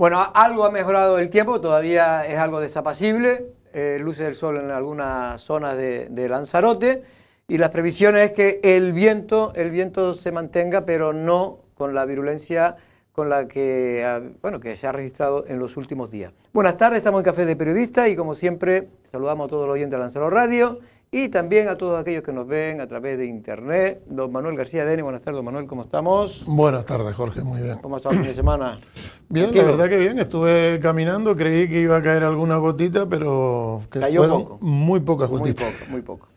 Bueno, algo ha mejorado el tiempo, todavía es algo desapacible, eh, luces del sol en algunas zonas de, Lanzarote y las previsiones es que el viento, el viento se mantenga, pero no con la virulencia con la que, se ha registrado en los últimos días. Buenas tardes, estamos en Café de Periodista y como siempre saludamos a todos los oyentes de Lanzarote Radio y también a todos aquellos que nos ven a través de internet. Don Manuel García Deni, buenas tardes, don Manuel, ¿cómo estamos? Buenas tardes, Jorge, muy bien. ¿Cómo estado el fin de semana? Bien, la verdad que bien, estuve caminando, creí que iba a caer alguna gotita, pero que Cayó muy poca gotitas. Muy poco, muy poco.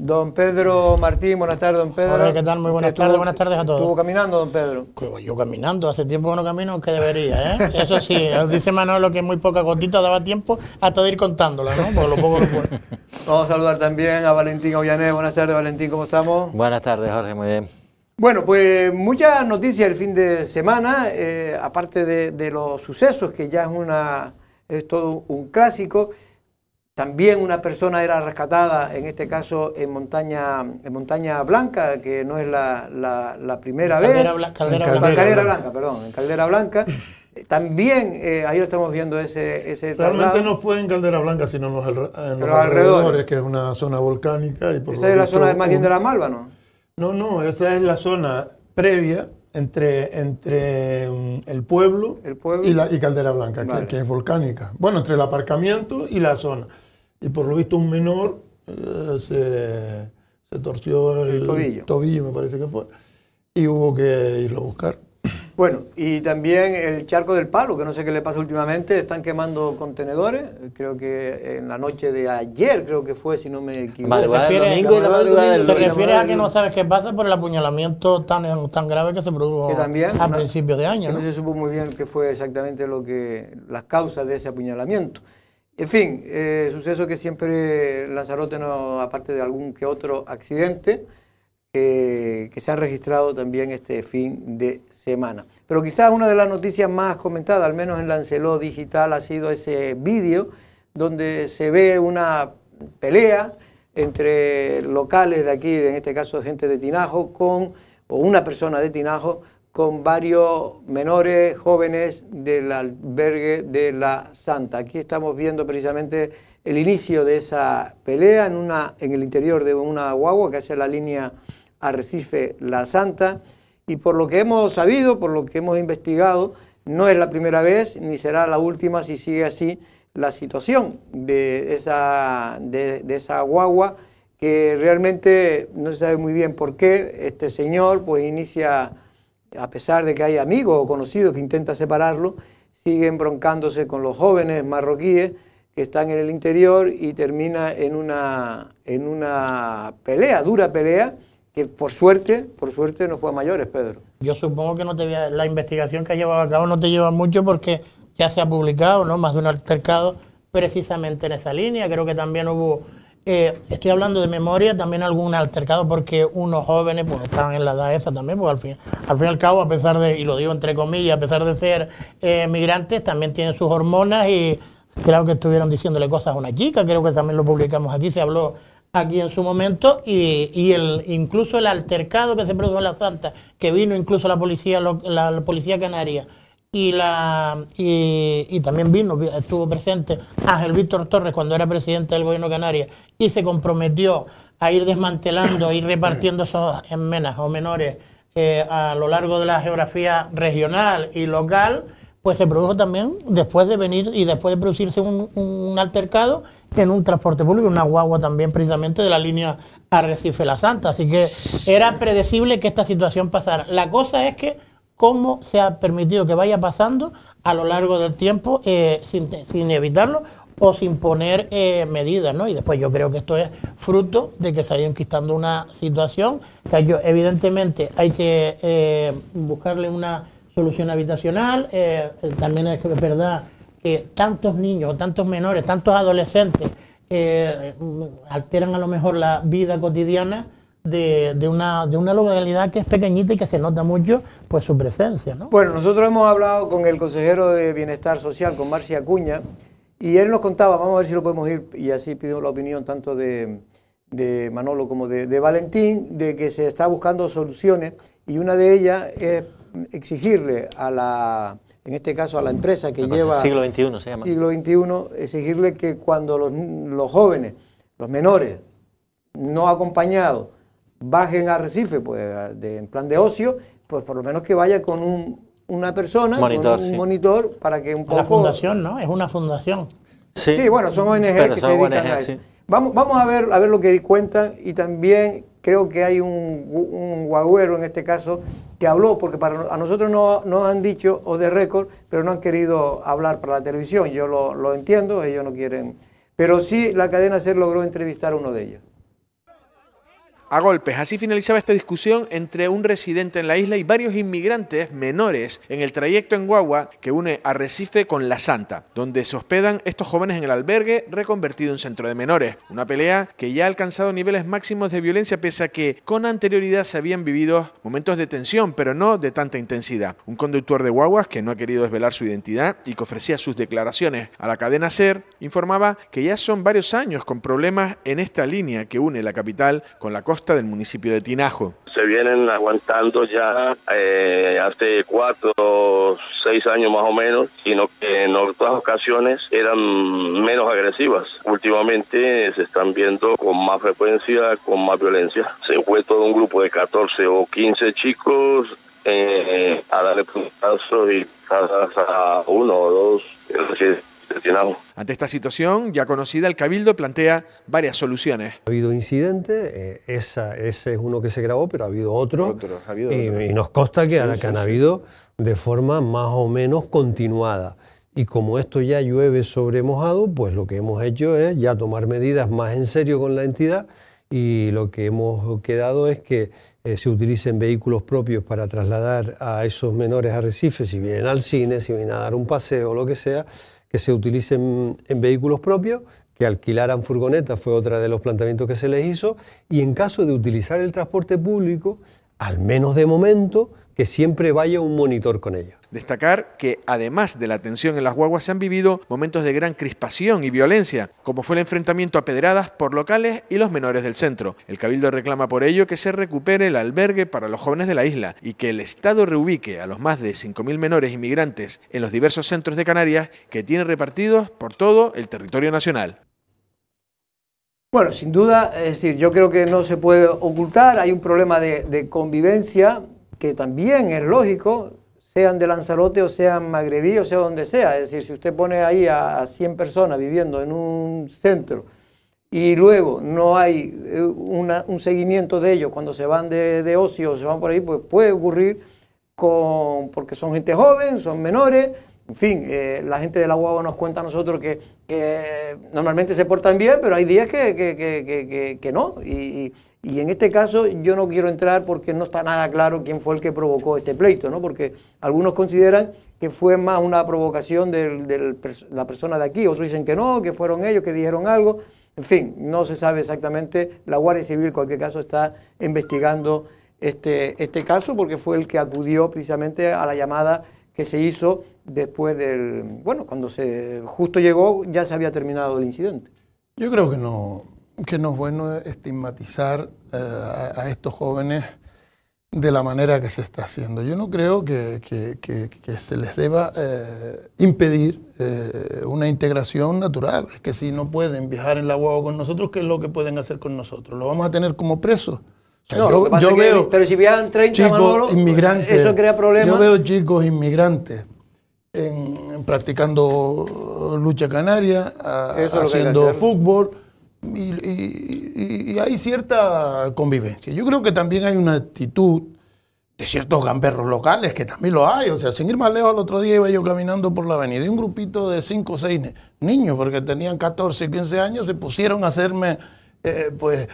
Don Pedro Martín, buenas tardes, don Pedro. Hola, ¿qué tal? Muy buenas tardes, buenas tardes a todos. ¿Estuvo caminando, don Pedro? Yo caminando, hace tiempo que no camino, que debería, ¿eh? Eso sí, dice Manolo que muy poca gotita daba tiempo hasta de ir contándola, ¿no? Por lo poco Vamos a saludar también a Valentín Ollané. Buenas tardes, Valentín, ¿cómo estamos? Buenas tardes, Jorge, muy bien. Bueno, pues muchas noticias el fin de semana, eh, aparte de, los sucesos, que ya es, una, es todo un clásico. También una persona era rescatada, en este caso en Montaña, en Montaña Blanca, que no es la, primera vez. en Caldera, Blanca. perdón, en Caldera Blanca. Eh, también eh, ahí lo estamos viendo ese, ese Realmente no fue en Caldera Blanca, sino en los, alrededores, que es una zona volcánica. Y por esa es la zona más bien de la Malva, ¿no? No, no, esa es la zona previa entre, entre um, el, pueblo, Y, la, y Caldera Blanca, que, es volcánica. Bueno, entre el aparcamiento y la zona y por lo visto un menor eh, se, torció el, tobillo. me parece que fue, y hubo que irlo a buscar. Bueno, y también el charco del palo, que no sé qué le pasa últimamente, están quemando contenedores, creo que en la noche de ayer, creo que fue, si no me equivoco. ¿Te refieres a que no sabes qué pasa por el apuñalamiento tan, tan grave que se produjo a principios de año? ¿no? no se supo muy bien qué fue exactamente lo que las causas de ese apuñalamiento. En fin, eh, suceso que siempre Lanzarote, no, aparte de algún que otro accidente, eh, que se ha registrado también este fin de semana. Pero quizás una de las noticias más comentadas, al menos en Lancelot Digital, ha sido ese vídeo donde se ve una pelea entre locales de aquí, en este caso gente de Tinajo, con, o una persona de Tinajo, con varios menores jóvenes del albergue de la Santa. Aquí estamos viendo precisamente el inicio de esa pelea en, una, en el interior de una guagua que hace la línea Arrecife La Santa. Y por lo que hemos sabido, por lo que hemos investigado, no es la primera vez ni será la última si sigue así la situación de esa, de, esa guagua que realmente no se sabe muy bien por qué este señor pues inicia a pesar de que hay amigos o conocidos que intentan separarlo, siguen broncándose con los jóvenes marroquíes que están en el interior y termina en una, en una pelea, dura pelea, que por suerte, por suerte no fue a mayores, Pedro. Yo supongo que no te, la investigación que ha llevado a cabo no te lleva mucho porque ya se ha publicado ¿no? más de un altercado precisamente en esa línea. Creo que también hubo eh, estoy hablando de memoria, también algún altercado, porque unos jóvenes pues estaban en la edad esa también, porque al fin, al fin y al cabo, a pesar de, y lo digo entre comillas, a pesar de ser eh, migrantes, también tienen sus hormonas y creo que estuvieron diciéndole cosas a una chica, creo que también lo publicamos aquí, se habló aquí en su momento y, el incluso el altercado que se produjo en la Santa, que vino incluso la policía, la policía canaria y, la, y, también vino, estuvo presente Ángel Víctor Torres cuando era presidente del gobierno Canarias y se comprometió a ir desmantelando, a ir repartiendo esos enmenas o menores eh, a lo largo de la geografía regional y local, pues se produjo también después de venir y después de producirse un, un altercado en un transporte público, una guagua también precisamente de la línea Arrecife La Santa. Así que era predecible que esta situación pasara. La cosa es que cómo se ha permitido que vaya pasando a lo largo del tiempo eh, sin, evitarlo o sin poner eh, medidas, Y después yo creo que esto es fruto de que se ha ido una situación que evidentemente hay que eh, buscarle una solución habitacional, también es verdad que tantos niños, tantos menores, tantos adolescentes alteran a lo mejor la vida cotidiana de, una, localidad que es pequeñita y que se nota mucho pues su presencia. Bueno, nosotros hemos hablado con el consejero de Bienestar Social, con Marcia Acuña, y él nos contaba, vamos a ver si lo podemos ir, y así pidió la opinión tanto de, Manolo como de, Valentín, de que se está buscando soluciones, y una de ellas es exigirle a la, en este caso a la empresa que lleva... Siglo XXI se llama. Siglo XXI, exigirle que cuando los, los jóvenes, los menores, no acompañados, bajen a Recife, pues, en plan de ocio, pues por lo menos que vaya con un, una persona, un monitor, para que un poco... La fundación, ¿no? Es una fundación. Sí, bueno, son ONG que se dedican Vamos, vamos a, ver, a ver lo que cuentan y también creo que hay un, un guagüero en este caso que habló, porque para, a nosotros no nos han dicho o de récord, pero no han querido hablar para la televisión. Yo lo, entiendo, ellos no quieren. Pero sí la cadena SER logró entrevistar a uno de ellos a golpes. Así finalizaba esta discusión entre un residente en la isla y varios inmigrantes menores en el trayecto en Guagua que une Arrecife con La Santa, donde se hospedan estos jóvenes en el albergue reconvertido en centro de menores. Una pelea que ya ha alcanzado niveles máximos de violencia pese a que con anterioridad se habían vivido momentos de tensión, pero no de tanta intensidad. Un conductor de guaguas que no ha querido desvelar su identidad y que ofrecía sus declaraciones a la cadena SER informaba que ya son varios años con problemas en esta línea que une la capital con la costa del municipio de Tinajo. Se vienen aguantando ya eh, hace cuatro, seis años más o menos, sino que en otras ocasiones eran menos agresivas. Últimamente se están viendo con más frecuencia, con más violencia. Se fue todo un grupo de 14 o 15 chicos eh, a darle puntazos y a uno o dos. Eh, ante esta situación ya conocida, el Cabildo plantea varias soluciones. Ha habido incidentes, eh, esa, ese es uno que se grabó, pero ha habido otro. y, nos consta que, han, habido de forma más o menos continuada. Y como esto ya llueve sobre mojado, pues lo que hemos hecho es ya tomar medidas más en serio con la entidad y lo que hemos quedado es que eh, se utilicen vehículos propios para trasladar a esos menores a Recife, si vienen al cine, si vienen a dar un paseo, lo que sea, que se utilicen en vehículos propios, que alquilaran furgonetas, fue otra de los planteamientos que se les hizo, y en caso de utilizar el transporte público, al menos de momento, que siempre vaya un monitor con ellos. Destacar que además de la tensión en las guaguas se han vivido momentos de gran crispación y violencia, como fue el enfrentamiento a pedradas por locales y los menores del centro. El Cabildo reclama por ello que se recupere el albergue para los jóvenes de la isla y que el Estado reubique a los más de 5.000 menores inmigrantes en los diversos centros de Canarias que tiene repartidos por todo el territorio nacional. Bueno, sin duda, es decir, yo creo que no se puede ocultar, hay un problema de convivencia que también es lógico, sean de Lanzarote o sean magrebí o sea donde sea. Es decir, si usted pone ahí a, 100 personas viviendo en un centro y luego no hay eh, un seguimiento de ellos cuando se van de, de ocio o se van por ahí, pues puede ocurrir con, porque son gente joven, son menores. En fin, eh, la gente de la guagua nos cuenta a nosotros que, normalmente se portan bien, pero hay días que, que, que no. y, y en este caso yo no quiero entrar porque no está nada claro quién fue el que provocó este pleito, ¿no? porque algunos consideran que fue más una provocación de la persona de aquí, otros dicen que no, que fueron ellos que dijeron algo. En fin, no se sabe exactamente. La Guardia Civil, en cualquier caso, está investigando este, este caso porque fue el que acudió precisamente a la llamada que se hizo después del. Bueno, cuando se justo llegó ya se había terminado el incidente. Yo creo que no, que no es bueno estigmatizar eh, a, estos jóvenes de la manera que se está haciendo. Yo no creo que, se les deba eh, impedir eh, una integración natural. Es que si no pueden viajar en la guagua con nosotros, ¿qué es lo que pueden hacer con nosotros? ¿Lo vamos a tener como presos? yo, veo pero si 30 chicos inmigrantes, eso crea problemas. Yo veo chicos inmigrantes practicando lucha canaria, haciendo fútbol y, hay cierta convivencia. Yo creo que también hay una actitud de ciertos gamberros locales, que también lo hay. O sea, sin ir más lejos, el otro día iba yo caminando por la avenida y un grupito de 5 o 6 niños, porque tenían 14, 15 años, se pusieron a hacerme... Eh, pues,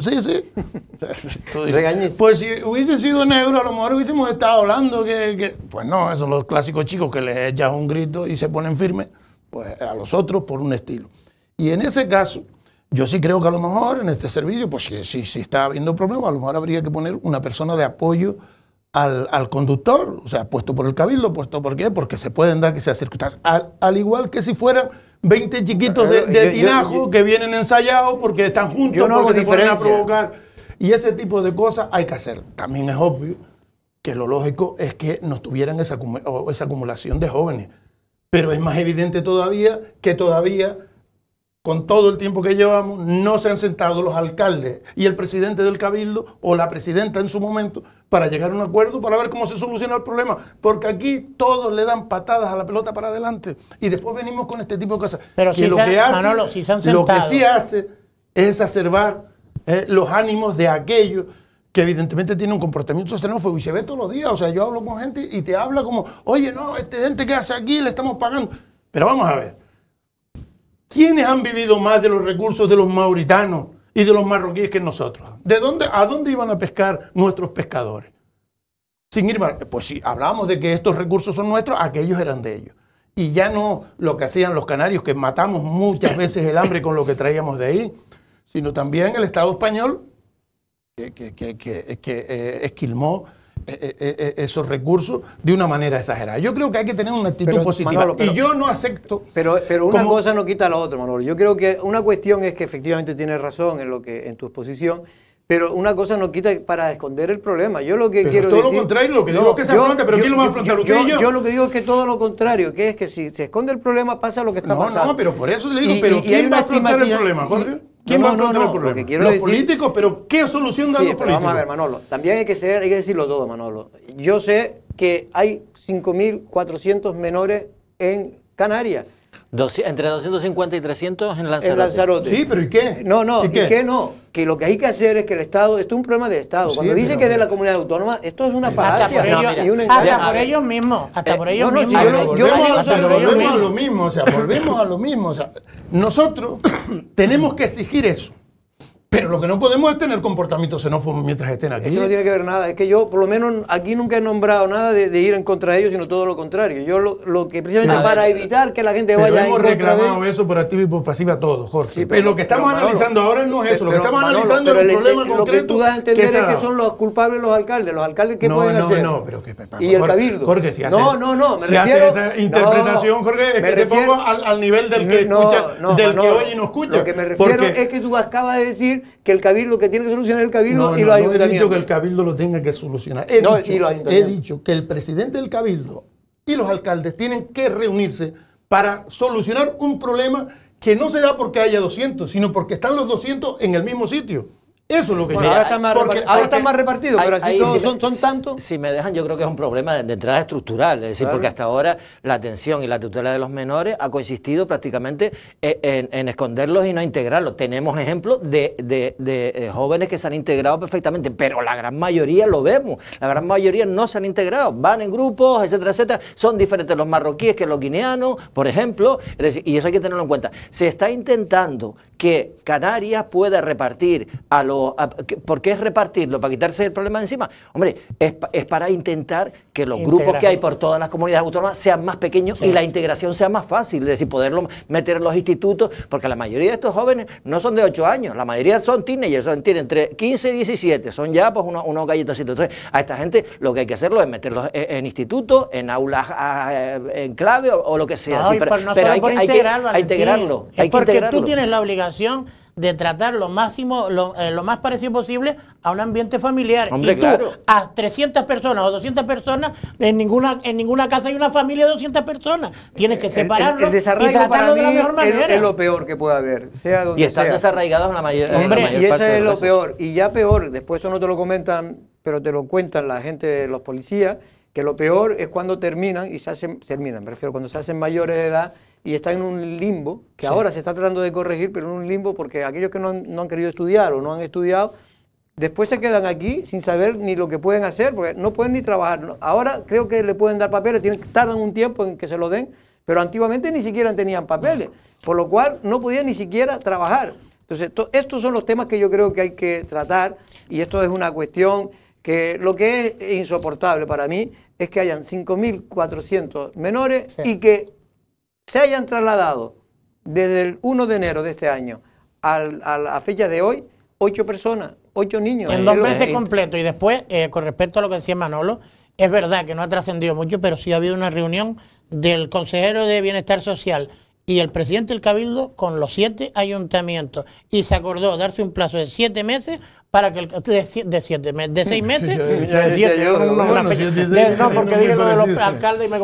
sí, sí. pues si hubiese sido negro, a lo mejor hubiésemos estado hablando que, pues no, esos son los clásicos chicos que les echan un grito y se ponen firmes, pues a los otros por un estilo. Y en ese caso, yo sí creo que a lo mejor en este servicio, pues si, si, si está habiendo problemas, a lo mejor habría que poner una persona de apoyo al, conductor, o sea, puesto por el cabildo, puesto por qué, porque se pueden dar que sea circunstancias. Al, igual que si fueran 20 chiquitos de, de tinajo que vienen ensayados porque están juntos, porque se ponen a provocar. Y ese tipo de cosas hay que hacer. También es obvio que lo lógico es que no tuvieran esa, esa acumulación de jóvenes. Pero es más evidente todavía que todavía con todo el tiempo que llevamos, no se han sentado los alcaldes y el presidente del cabildo o la presidenta en su momento para llegar a un acuerdo para ver cómo se soluciona el problema. Porque aquí todos le dan patadas a la pelota para adelante y después venimos con este tipo de cosas. Pero si lo, que hace, lo que sí hace es exacerbar eh, los ánimos de aquellos que evidentemente tienen un comportamiento xenófobo y se ve todos los días. O sea, yo hablo con gente y te habla como, oye, no, este gente que hace aquí le estamos pagando. Pero vamos a ver ¿Quiénes han vivido más de los recursos de los mauritanos y de los marroquíes que nosotros? ¿De dónde, ¿A dónde iban a pescar nuestros pescadores? Sin ir pues si hablábamos de que estos recursos son nuestros, aquellos eran de ellos. Y ya no lo que hacían los canarios, que matamos muchas veces el hambre con lo que traíamos de ahí, sino también el Estado español, que, que, que, eh, esquilmó eh, eh, eh, esos recursos de una manera exagerada. Yo creo que hay que tener una actitud positiva. y yo no acepto. Pero, pero una cosa no quita la otra, Manolo. Yo creo que una cuestión es que efectivamente tienes razón en lo que en tu exposición. Pero una cosa no quita para esconder el problema. Yo lo que quiero todo lo contrario, lo que digo es que se yo, pero ¿quién lo va a afrontar? ¿Usted yo, lo que digo es que todo lo contrario, que es que si se esconde el problema pasa lo que está pasando. No, no, pero por eso le digo, pero ¿quién va a afrontar el problema, Jorge? ¿Quién va a afrontar no, el problema? Lo los políticos, pero ¿qué solución dan los políticos? Vamos a ver, Manolo. También hay que, hay que decirlo todo, Manolo. Yo sé que hay 5.400 menores en Canarias entre 250 y 300 en Lanzarote. Sí, pero ¿y qué? No, no, ¿y, qué? no? Que lo que hay que hacer es que el Estado, esto es un problema del Estado. Cuando dicen que es de la comunidad autónoma, esto es una falacia. Hasta por, ellos, hasta eh, por ellos mismos. Hasta por ellos mismos. yo, volvemos, volvemos a lo mismo. O sea, volvemos a lo mismo. O sea, nosotros tenemos que exigir eso. Pero lo que no podemos es tener comportamientos xenófobos mientras estén aquí. Eso no tiene que ver nada. Es que yo, por lo menos, aquí nunca he nombrado nada de, ir en contra de ellos, sino todo lo contrario. Yo lo, que precisamente para evitar que la gente vaya hemos reclamado eso por activo y por pasiva todos, Jorge. pero, lo que estamos analizando ahora no es eso. Lo que estamos analizando es el, problema concreto. Lo que tú a entender es que son los culpables los alcaldes. Los alcaldes que no, pueden no, hacer. No, no, pero Y el cabildo. Jorge, si haces, no, no, no, si esa interpretación, Jorge, es que te pongo al, nivel del que escucha, del que y no escucha. Lo que me refiero es que tú acabas de decir que el cabildo, que tiene que solucionar el cabildo y los ayuntamientos. he dicho que el cabildo lo tenga que solucionar. he dicho que el presidente del cabildo y los alcaldes tienen que reunirse para solucionar un problema que no se da porque haya 200, sino porque están los 200 en el mismo sitio. Eso es lo que ahora está más, repartido, pero así son, tantos. Si me dejan, yo creo que es un problema de, entrada estructural, es decir, porque hasta ahora la atención y la tutela de los menores ha consistido prácticamente eh, en, esconderlos y no integrarlos. Tenemos ejemplos de, de, eh, jóvenes que se han integrado perfectamente, pero la gran mayoría lo vemos, la gran mayoría no se han integrado, van en grupos, etcétera, etcétera. Son diferentes los marroquíes que los guineanos, por ejemplo, es y eso hay que tenerlo en cuenta. Se está intentando que Canarias pueda repartir a los ¿por qué es repartirlo? ¿Para quitarse el problema de encima? Hombre, es, para intentar que los grupos que hay por todas las comunidades autónomas sean más pequeños y la integración sea más fácil, es decir, poderlo meter en los institutos, porque la mayoría de estos jóvenes no son de 8 años, la mayoría son teenagers, son, tienen entre 15 y 17, son ya pues unos, unos galletoncitos. Entonces, a esta gente lo que hay que hacerlo es meterlos e, en, institutos, en aulas en clave o, lo que sea. pero, hay, que, integrarlo. Es porque tú tienes la obligación de tratar lo máximo, lo, eh, lo más parecido posible a un ambiente familiar. y tú, claro. a 300 personas o 200 personas, en ninguna, en ninguna casa hay una familia de 200 personas. Tienes que separarlo y tratarlo de la mejor manera. Es, lo peor que puede haber. Sea donde y están desarraigados la, mayor, la mayor y eso es lo peor. Y ya peor, después eso no te lo comentan, pero te lo cuentan la gente, los policías, que lo peor es cuando terminan y se hacen, terminan, me refiero, cuando se hacen mayores de edad y está en un limbo, que ahora se está tratando de corregir, pero en un limbo porque aquellos que no han, querido estudiar o no han estudiado, después se quedan aquí sin saber ni lo que pueden hacer, porque no pueden ni trabajar. Ahora creo que le pueden dar papeles, tienen, tardan un tiempo en que se lo den, pero antiguamente ni siquiera tenían papeles, por lo cual no podían ni siquiera trabajar. Entonces, estos son los temas que yo creo que hay que tratar, y esto es una cuestión que lo que es insoportable para mí es que hayan 5.400 menores y que se hayan trasladado desde el 1 de enero de este año a la fecha de hoy, ocho personas, ocho niños. En dos eh, meses eh, completo. Y después, eh, con respecto a lo que decía Manolo, es verdad que no ha trascendido mucho, pero sí ha habido una reunión del consejero de Bienestar Social y el presidente del Cabildo con los siete ayuntamientos. Y se acordó darse un plazo de siete meses para que de, siete meses, de seis meses, no, porque dije lo de los y me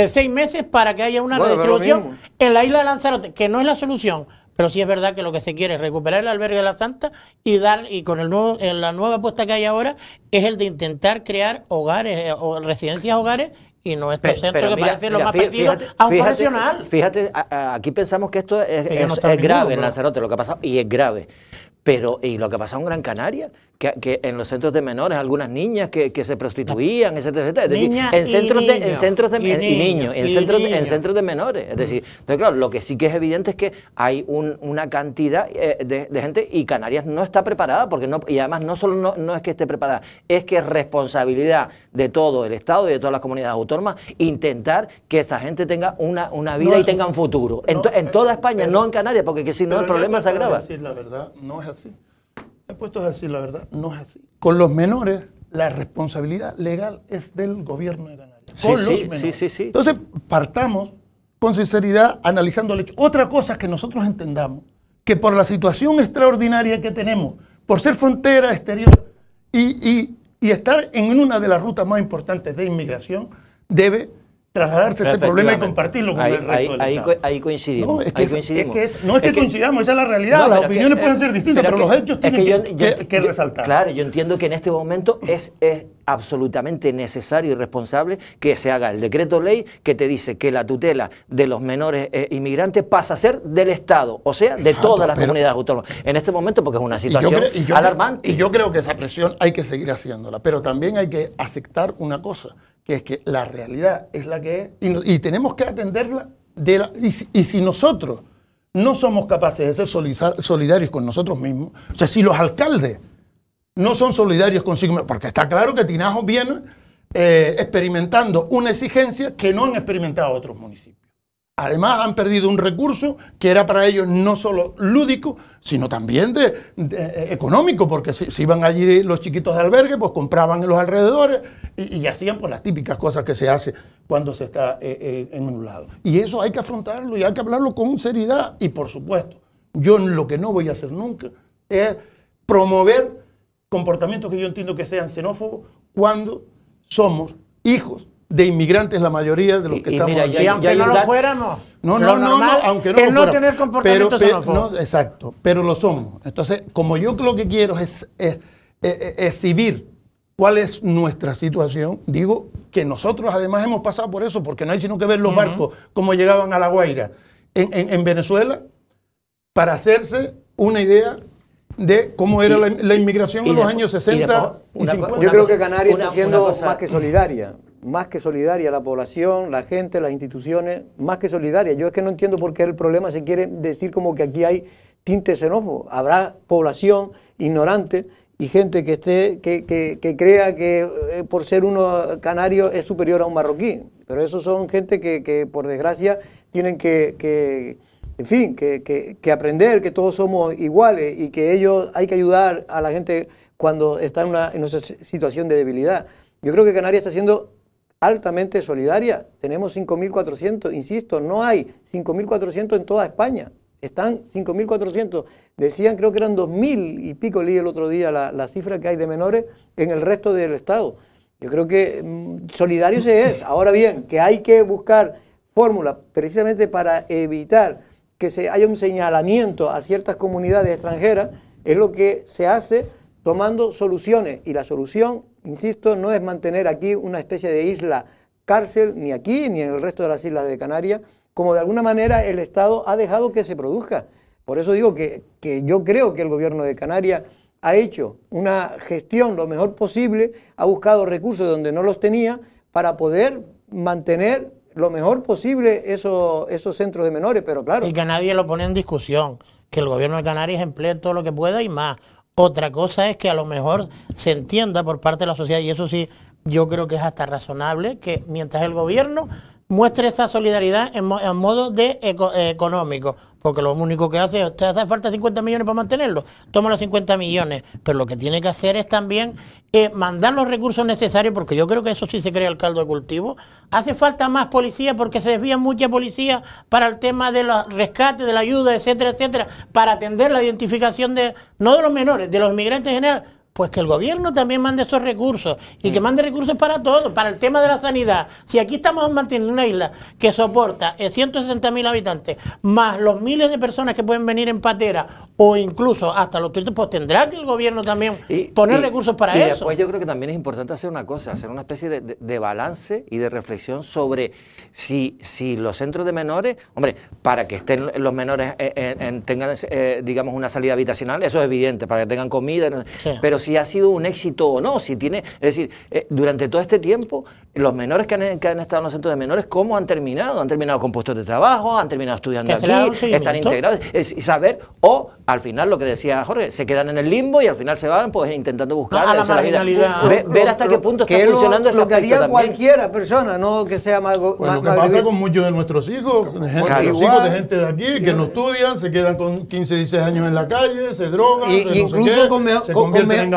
de seis meses para que haya una redistribución en la isla de Lanzarote, que no es la solución, pero sí es verdad que lo que se quiere es recuperar el albergue de la Santa y dar y con el nuevo la nueva apuesta que hay ahora es el de intentar crear hogares eh, o residencias hogares y nuestro centro que parece lo más fíjate, a un fíjate, profesional. Fíjate, aquí pensamos que esto es, es grave en Lanzarote, lo que ha pasado, y es grave. Pero, y lo que ha pasado en Gran Canaria, que, en los centros de menores, algunas niñas que, que se prostituían, etcétera, etcétera. Es decir, en centros, en centros de y en, niños, en, centros, en centros de menores. Es decir, entonces, claro, lo que sí que es evidente es que hay un, una cantidad eh, de, gente y Canarias no está preparada, porque no, y además no solo no, es que esté preparada, es que es responsabilidad de todo el Estado y de todas las comunidades autónomas intentar que esa gente tenga una, una vida y tenga un futuro. en, eh, toda España, no en Canarias, porque que si no el problema se agrava. Decir la verdad, no es así he puesto a decir la verdad, no es así. Con los menores, la responsabilidad legal es del gobierno de Canarias. Sí, con sí, los menores. Sí, sí, Entonces, partamos con sinceridad analizando el hecho. Otra cosa que nosotros entendamos que por la situación extraordinaria que tenemos, por ser frontera exterior y, y estar en una de las rutas más importantes de inmigración, debe trasladarse ese problema y compartirlo con el resto ahí, del ahí, ahí coincidimos. No, es que, coincidamos, esa es la realidad. Las opiniones pueden eh, ser distintas, pero, los hechos tienen que, resaltar. Claro, yo entiendo que en este momento es, es absolutamente necesario y responsable que se haga el decreto ley que te dice que la tutela de los menores eh, inmigrantes pasa a ser del Estado, o sea, de todas las comunidades autónomas. En este momento, porque es una situación alarmante. y yo creo que esa presión hay que seguir haciéndola, pero también hay que aceptar una cosa que es que la realidad es la que es y, tenemos que atenderla. De y, si, nosotros no somos capaces de ser solidarios con nosotros mismos, o sea, si los alcaldes no son solidarios consigo mismos, porque está claro que Tinajo viene eh, experimentando una exigencia que no han experimentado otros municipios. Además han perdido un recurso que era para ellos no solo lúdico, sino también de, eh, económico, porque si, iban allí los chiquitos de albergue, pues compraban en los alrededores y, hacían pues, las típicas cosas que se hace cuando se está eh, eh, en un lado. Y eso hay que afrontarlo y hay que hablarlo con seriedad. Y por supuesto, yo lo que no voy a hacer nunca es promover comportamientos que yo entiendo que sean xenófobos cuando somos hijos de inmigrantes la mayoría de los que estamos y aunque no lo fuéramos. No, no, no, aunque no tener comportamiento pero, no, Exacto, pero lo somos. Entonces, como yo lo que quiero es, exhibir cuál es nuestra situación, digo que nosotros además hemos pasado por eso, porque no hay sino que ver los barcos como llegaban a La Guaira en, Venezuela para hacerse una idea de cómo era la, inmigración en los años 60 y, 50. Yo creo que Canarias está siendo más que solidaria más que solidaria la población, la gente, las instituciones, más que solidaria. Yo es que no entiendo por qué el problema se quiere decir como que aquí hay tinte xenófobo. Habrá población ignorante y gente que, esté, que, que, que crea que eh, por ser uno canario es superior a un marroquí. Pero esos son gente que, por desgracia, tienen que, en fin, que, aprender que todos somos iguales y que ellos hay que ayudar a la gente cuando está en una, en situación de debilidad. Yo creo que Canarias está haciendo altamente solidaria. Tenemos 5.400, insisto, no hay 5.400 en toda España. Están 5.400. Decían, creo que eran 2.000 y pico, leí el otro día la, la, cifra que hay de menores en el resto del Estado. Yo creo que mm, solidario se es. Ahora bien, que hay que buscar fórmulas precisamente para evitar que se haya un señalamiento a ciertas comunidades extranjeras, es lo que se hace tomando soluciones. Y la solución insisto, no es mantener aquí una especie de isla cárcel, ni aquí, ni en el resto de las islas de Canarias, como de alguna manera el Estado ha dejado que se produzca. Por eso digo que, yo creo que el gobierno de Canarias ha hecho una gestión lo mejor posible, ha buscado recursos donde no los tenía para poder mantener lo mejor posible esos, esos centros de menores, pero claro. Y que nadie lo pone en discusión, que el gobierno de Canarias emplee todo lo que pueda y más. Otra cosa es que a lo mejor se entienda por parte de la sociedad, y eso sí, yo creo que es hasta razonable, que mientras el gobierno muestre esa solidaridad en, modo de económico, porque lo único que hace es, te hace falta 50 millones para mantenerlo, toma los 50 millones, pero lo que tiene que hacer es también eh, mandar los recursos necesarios, porque yo creo que eso sí se crea el caldo de cultivo. Hace falta más policía porque se desvían mucha policía para el tema de los rescates, de la ayuda, etcétera, etcétera, para atender la identificación de, no de los menores, de los inmigrantes en general, pues que el gobierno también mande esos recursos y que mm. mande recursos para todo, para el tema de la sanidad. Si aquí estamos manteniendo una isla que soporta 160 eh, mil habitantes, más los miles de personas que pueden venir en patera o incluso hasta los turistas, pues tendrá que el gobierno también poner recursos para eso. Pues yo creo que también es importante hacer una cosa, hacer una especie de, balance y de reflexión sobre si, si los centros de menores, hombre, para que estén los menores eh, eh, tengan, digamos, una salida habitacional, eso es evidente, para que tengan comida, pero si si ha sido un éxito o no, si tiene, es decir, eh, durante todo este tiempo, los menores que han, estado en los centros de menores, ¿cómo han terminado? Han terminado con puestos de trabajo, han terminado estudiando aquí, están integrados, es saber, o al final lo que decía Jorge, se quedan en el limbo y al final se van pues intentando buscar la, vida. Ver, hasta qué punto está funcionando lo, ese que cualquiera persona, no que sea más, Lo que pasa con muchos de nuestros hijos, gente, los hijos de gente de aquí que no estudian, se quedan con 15, 16 años en la calle, se drogan, y, incluso se con,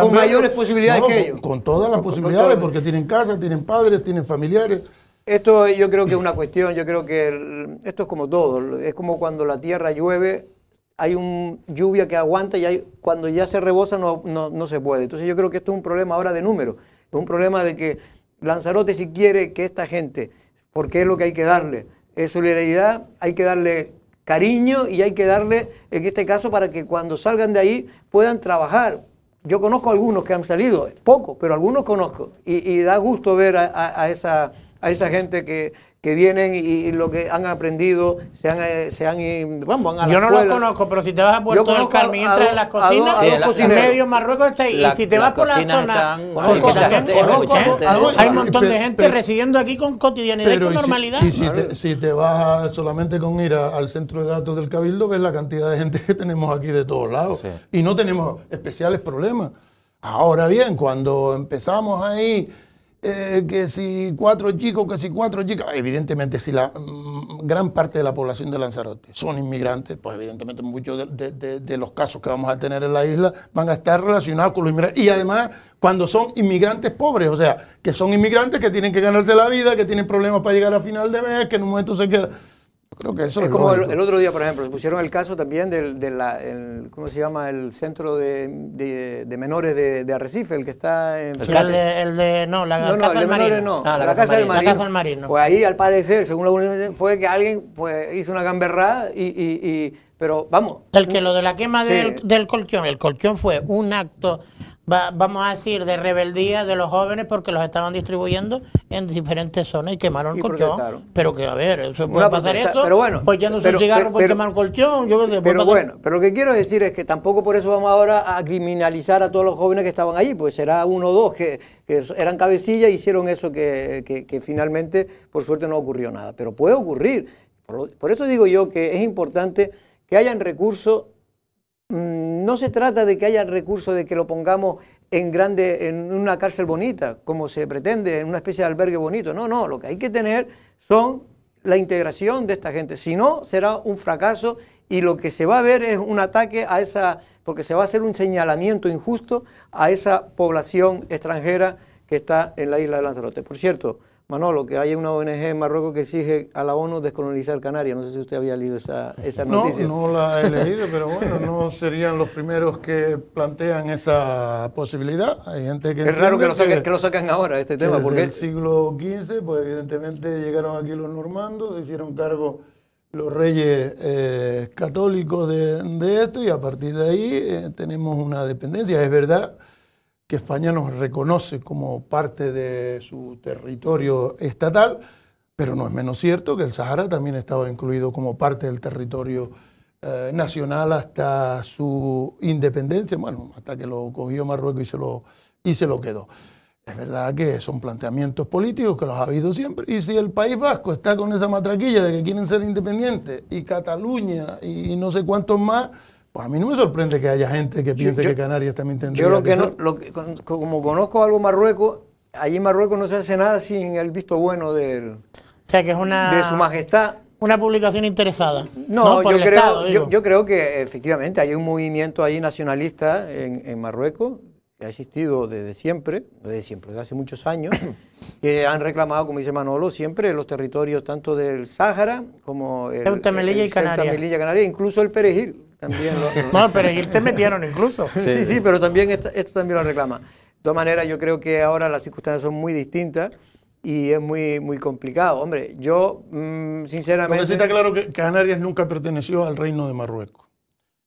con mayores posibilidades que ellos. Con, todas las posibilidades, porque tienen casa, tienen padres, tienen familiares. Esto yo creo que es una cuestión, yo creo que esto es como todo, es como cuando la tierra llueve, hay una lluvia que aguanta y hay, cuando ya se rebosa no, no, no, se puede. Entonces yo creo que esto es un problema ahora de número, es un problema de que Lanzarote si quiere que esta gente, porque es lo que hay que darle, es solidaridad, hay que darle cariño y hay que darle, en este caso, para que cuando salgan de ahí puedan trabajar, yo conozco algunos que han salido, poco, pero algunos conozco. Y, da gusto ver esa, a esa gente que, que vienen y, lo que han aprendido, se han, eh, se han eh, vamos, van a Yo no los conozco, pero si te vas a Puerto del Carmen, entras en las cocinas, en medio Marruecos está y si te vas por la zona, hay un montón de gente residiendo aquí con cotidianidad y con normalidad. Y si, te, vas solamente con ir al centro de datos del Cabildo, ves la cantidad de gente que tenemos aquí de todos lados. Y no tenemos especiales problemas. Ahora bien, cuando empezamos ahí eh, que si cuatro chicos, que si cuatro chicas. Evidentemente, si la mm, gran parte de la población de Lanzarote son inmigrantes, pues evidentemente muchos de, los casos que vamos a tener en la isla van a estar relacionados con los inmigrantes. Y además, cuando son inmigrantes pobres, o sea, que son inmigrantes que tienen que ganarse la vida, que tienen problemas para llegar a final de mes, que en un momento se quedan es, como el, otro día, por ejemplo, se pusieron el caso también del, de ¿cómo se llama? El centro de, menores de, Arrecife, el que está en... El, de, no, la, casa del marino. No, la, casa, del marino. Pues ahí, al parecer, según la fue que alguien pues, hizo una gamberrada y, pero vamos. El que lo de la quema del, del colchón, el colchón fue un acto vamos a decir, de rebeldía de los jóvenes porque los estaban distribuyendo en diferentes zonas y quemaron colchón. Pero que, a ver, eso puede pasar esto. Pero bueno, pues pero, cigarro colchón. pero bueno, pero lo que quiero decir es que tampoco por eso vamos ahora a criminalizar a todos los jóvenes que estaban allí, pues será uno o dos que, eran cabecillas y hicieron eso que, finalmente, por suerte, no ocurrió nada. Pero puede ocurrir. por eso digo yo que es importante que hayan recursos Mm, no se trata de que haya recurso de que lo pongamos en grande, en una cárcel bonita, como se pretende, en una especie de albergue bonito. No, no, lo que hay que tener son la integración de esta gente. Si no, será un fracaso y lo que se va a ver es un ataque a esa, porque se va a hacer un señalamiento injusto a esa población extranjera que está en la isla de Lanzarote. Por cierto, Manolo, que hay una ONG en Marruecos que exige a la ONU descolonizar Canarias. No sé si usted había leído esa, esa noticia. No, no la he leído, pero bueno, no serían los primeros que plantean esa posibilidad. Hay gente que es raro que lo, saquen, sacan ahora, este tema. Desde porque el siglo XV, pues evidentemente llegaron aquí los normandos, se hicieron cargo los reyes eh, católicos de, esto y a partir de ahí eh, tenemos una dependencia. Es verdad que España nos reconoce como parte de su territorio estatal, pero no es menos cierto que el Sahara también estaba incluido como parte del territorio eh, nacional hasta su independencia, bueno, hasta que lo cogió Marruecos y se lo, y se lo quedó. Es verdad que son planteamientos políticos que los ha habido siempre. Y si el País Vasco está con esa matraquilla de que quieren ser independientes y Cataluña y no sé cuántos más, pues a mí no me sorprende que haya gente que piense que Canarias también tendría Yo lo que, no, lo como conozco algo Marruecos, allí en Marruecos no se hace nada sin el visto bueno del, o sea, que es una, de su majestad. Una publicación interesada. No, Yo, creo, yo, creo que efectivamente hay un movimiento ahí nacionalista en, Marruecos que ha existido desde siempre, desde siempre, desde hace muchos años, que han reclamado, como dice Manolo, siempre los territorios tanto del Sáhara como el, Melilla, y Canarias, incluso el Perejil, también no, pero ahí se metieron incluso. Sí, sí, pero también esto también lo reclama. De todas maneras, yo creo que ahora las circunstancias son muy distintas y es muy, muy complicado. Hombre, yo mm, sinceramente... Pero sí está claro que Canarias nunca perteneció al reino de Marruecos.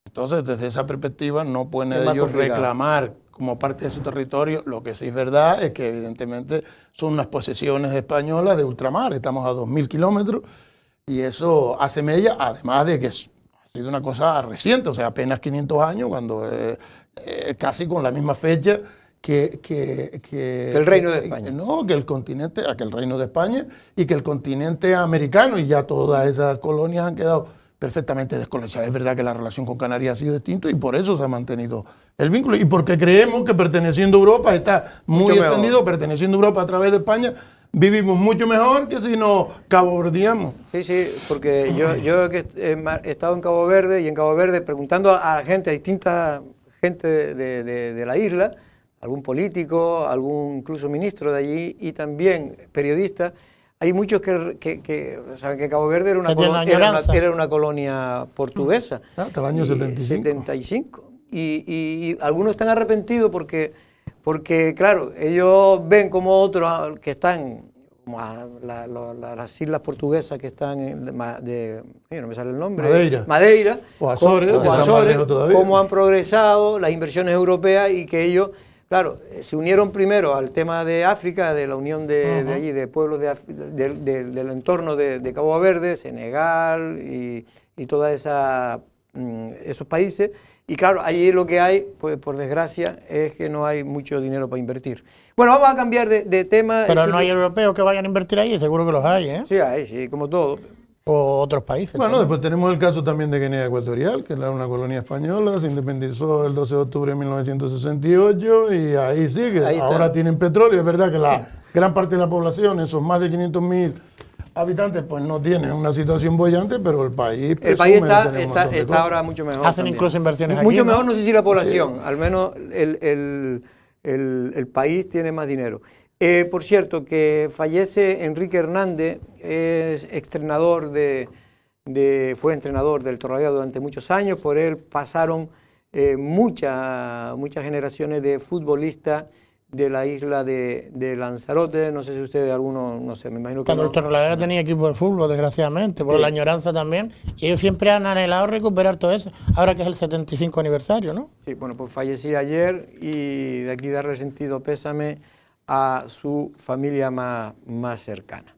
Entonces, desde esa perspectiva, no pueden ellos reclamar como parte de su territorio. Lo que sí es verdad es que evidentemente son unas posesiones españolas de ultramar. Estamos a 2.000 kilómetros y eso hace mella, además de que ha sido una cosa reciente, o sea, apenas 500 años, cuando eh, eh, casi con la misma fecha que, que, que, el reino de España. No, que el continente, aquel reino de España y que el continente americano y ya todas esas colonias han quedado perfectamente descolonizadas. Es verdad que la relación con Canarias ha sido distinta y por eso se ha mantenido el vínculo y porque creemos que perteneciendo a Europa está muy extendido, perteneciendo a Europa a través de España vivimos mucho mejor que si nos verdeamos Sí, sí, porque yo, yo he estado en Cabo Verde y en Cabo Verde preguntando a gente, a distinta gente de, la isla, algún político, algún incluso ministro de allí y también periodistas, hay muchos que, saben que Cabo Verde era una, colonia, era una, colonia portuguesa. Ah, hasta el año 75. 75. Y, y, y algunos están arrepentidos porque porque, claro, ellos ven como otros ah, que están, como las islas portuguesas que están de, no me sale el nombre. Madeira. Madeira. O Azores, como, cómo han progresado las inversiones europeas y que ellos Claro, eh, se unieron primero al tema de África, de la unión de, allí, de pueblos de, del entorno de, Cabo Verde, Senegal y, y todos mm, esos países. Y claro, ahí lo que hay, pues por desgracia, es que no hay mucho dinero para invertir. Bueno, vamos a cambiar de, tema. Pero no hay europeos que vayan a invertir ahí, seguro que los hay, ¿eh? Sí, hay, sí, como todo. O otros países. Bueno, después tenemos el caso también de Guinea Ecuatorial, que era una colonia española, se independizó el 12 de octubre de 1968 y ahí sigue. Ahora tienen petróleo, es verdad que la gran parte de la población, esos más de 500 mil habitantes, pues no tienen una situación bollante, pero el país... El país está, está, ahora mucho mejor. Hacen incluso inversiones mucho aquí. Mucho mejor, ¿no? sé si la población, al menos el, país tiene más dinero. Eh, por cierto, que fallece Enrique Hernández, es entrenador de, fue entrenador del Torreado durante muchos años, por él pasaron eh, muchas generaciones de futbolistas de la isla de, Lanzarote. No sé si ustedes, alguno, no sé, me imagino que. Cuando no. tenía equipo de fútbol, desgraciadamente, por la añoranza también. Y ellos siempre han anhelado recuperar todo eso, ahora que es el 75 aniversario, ¿no? Sí, bueno, pues fallecí ayer y de aquí darle sentido pésame a su familia más, más cercana.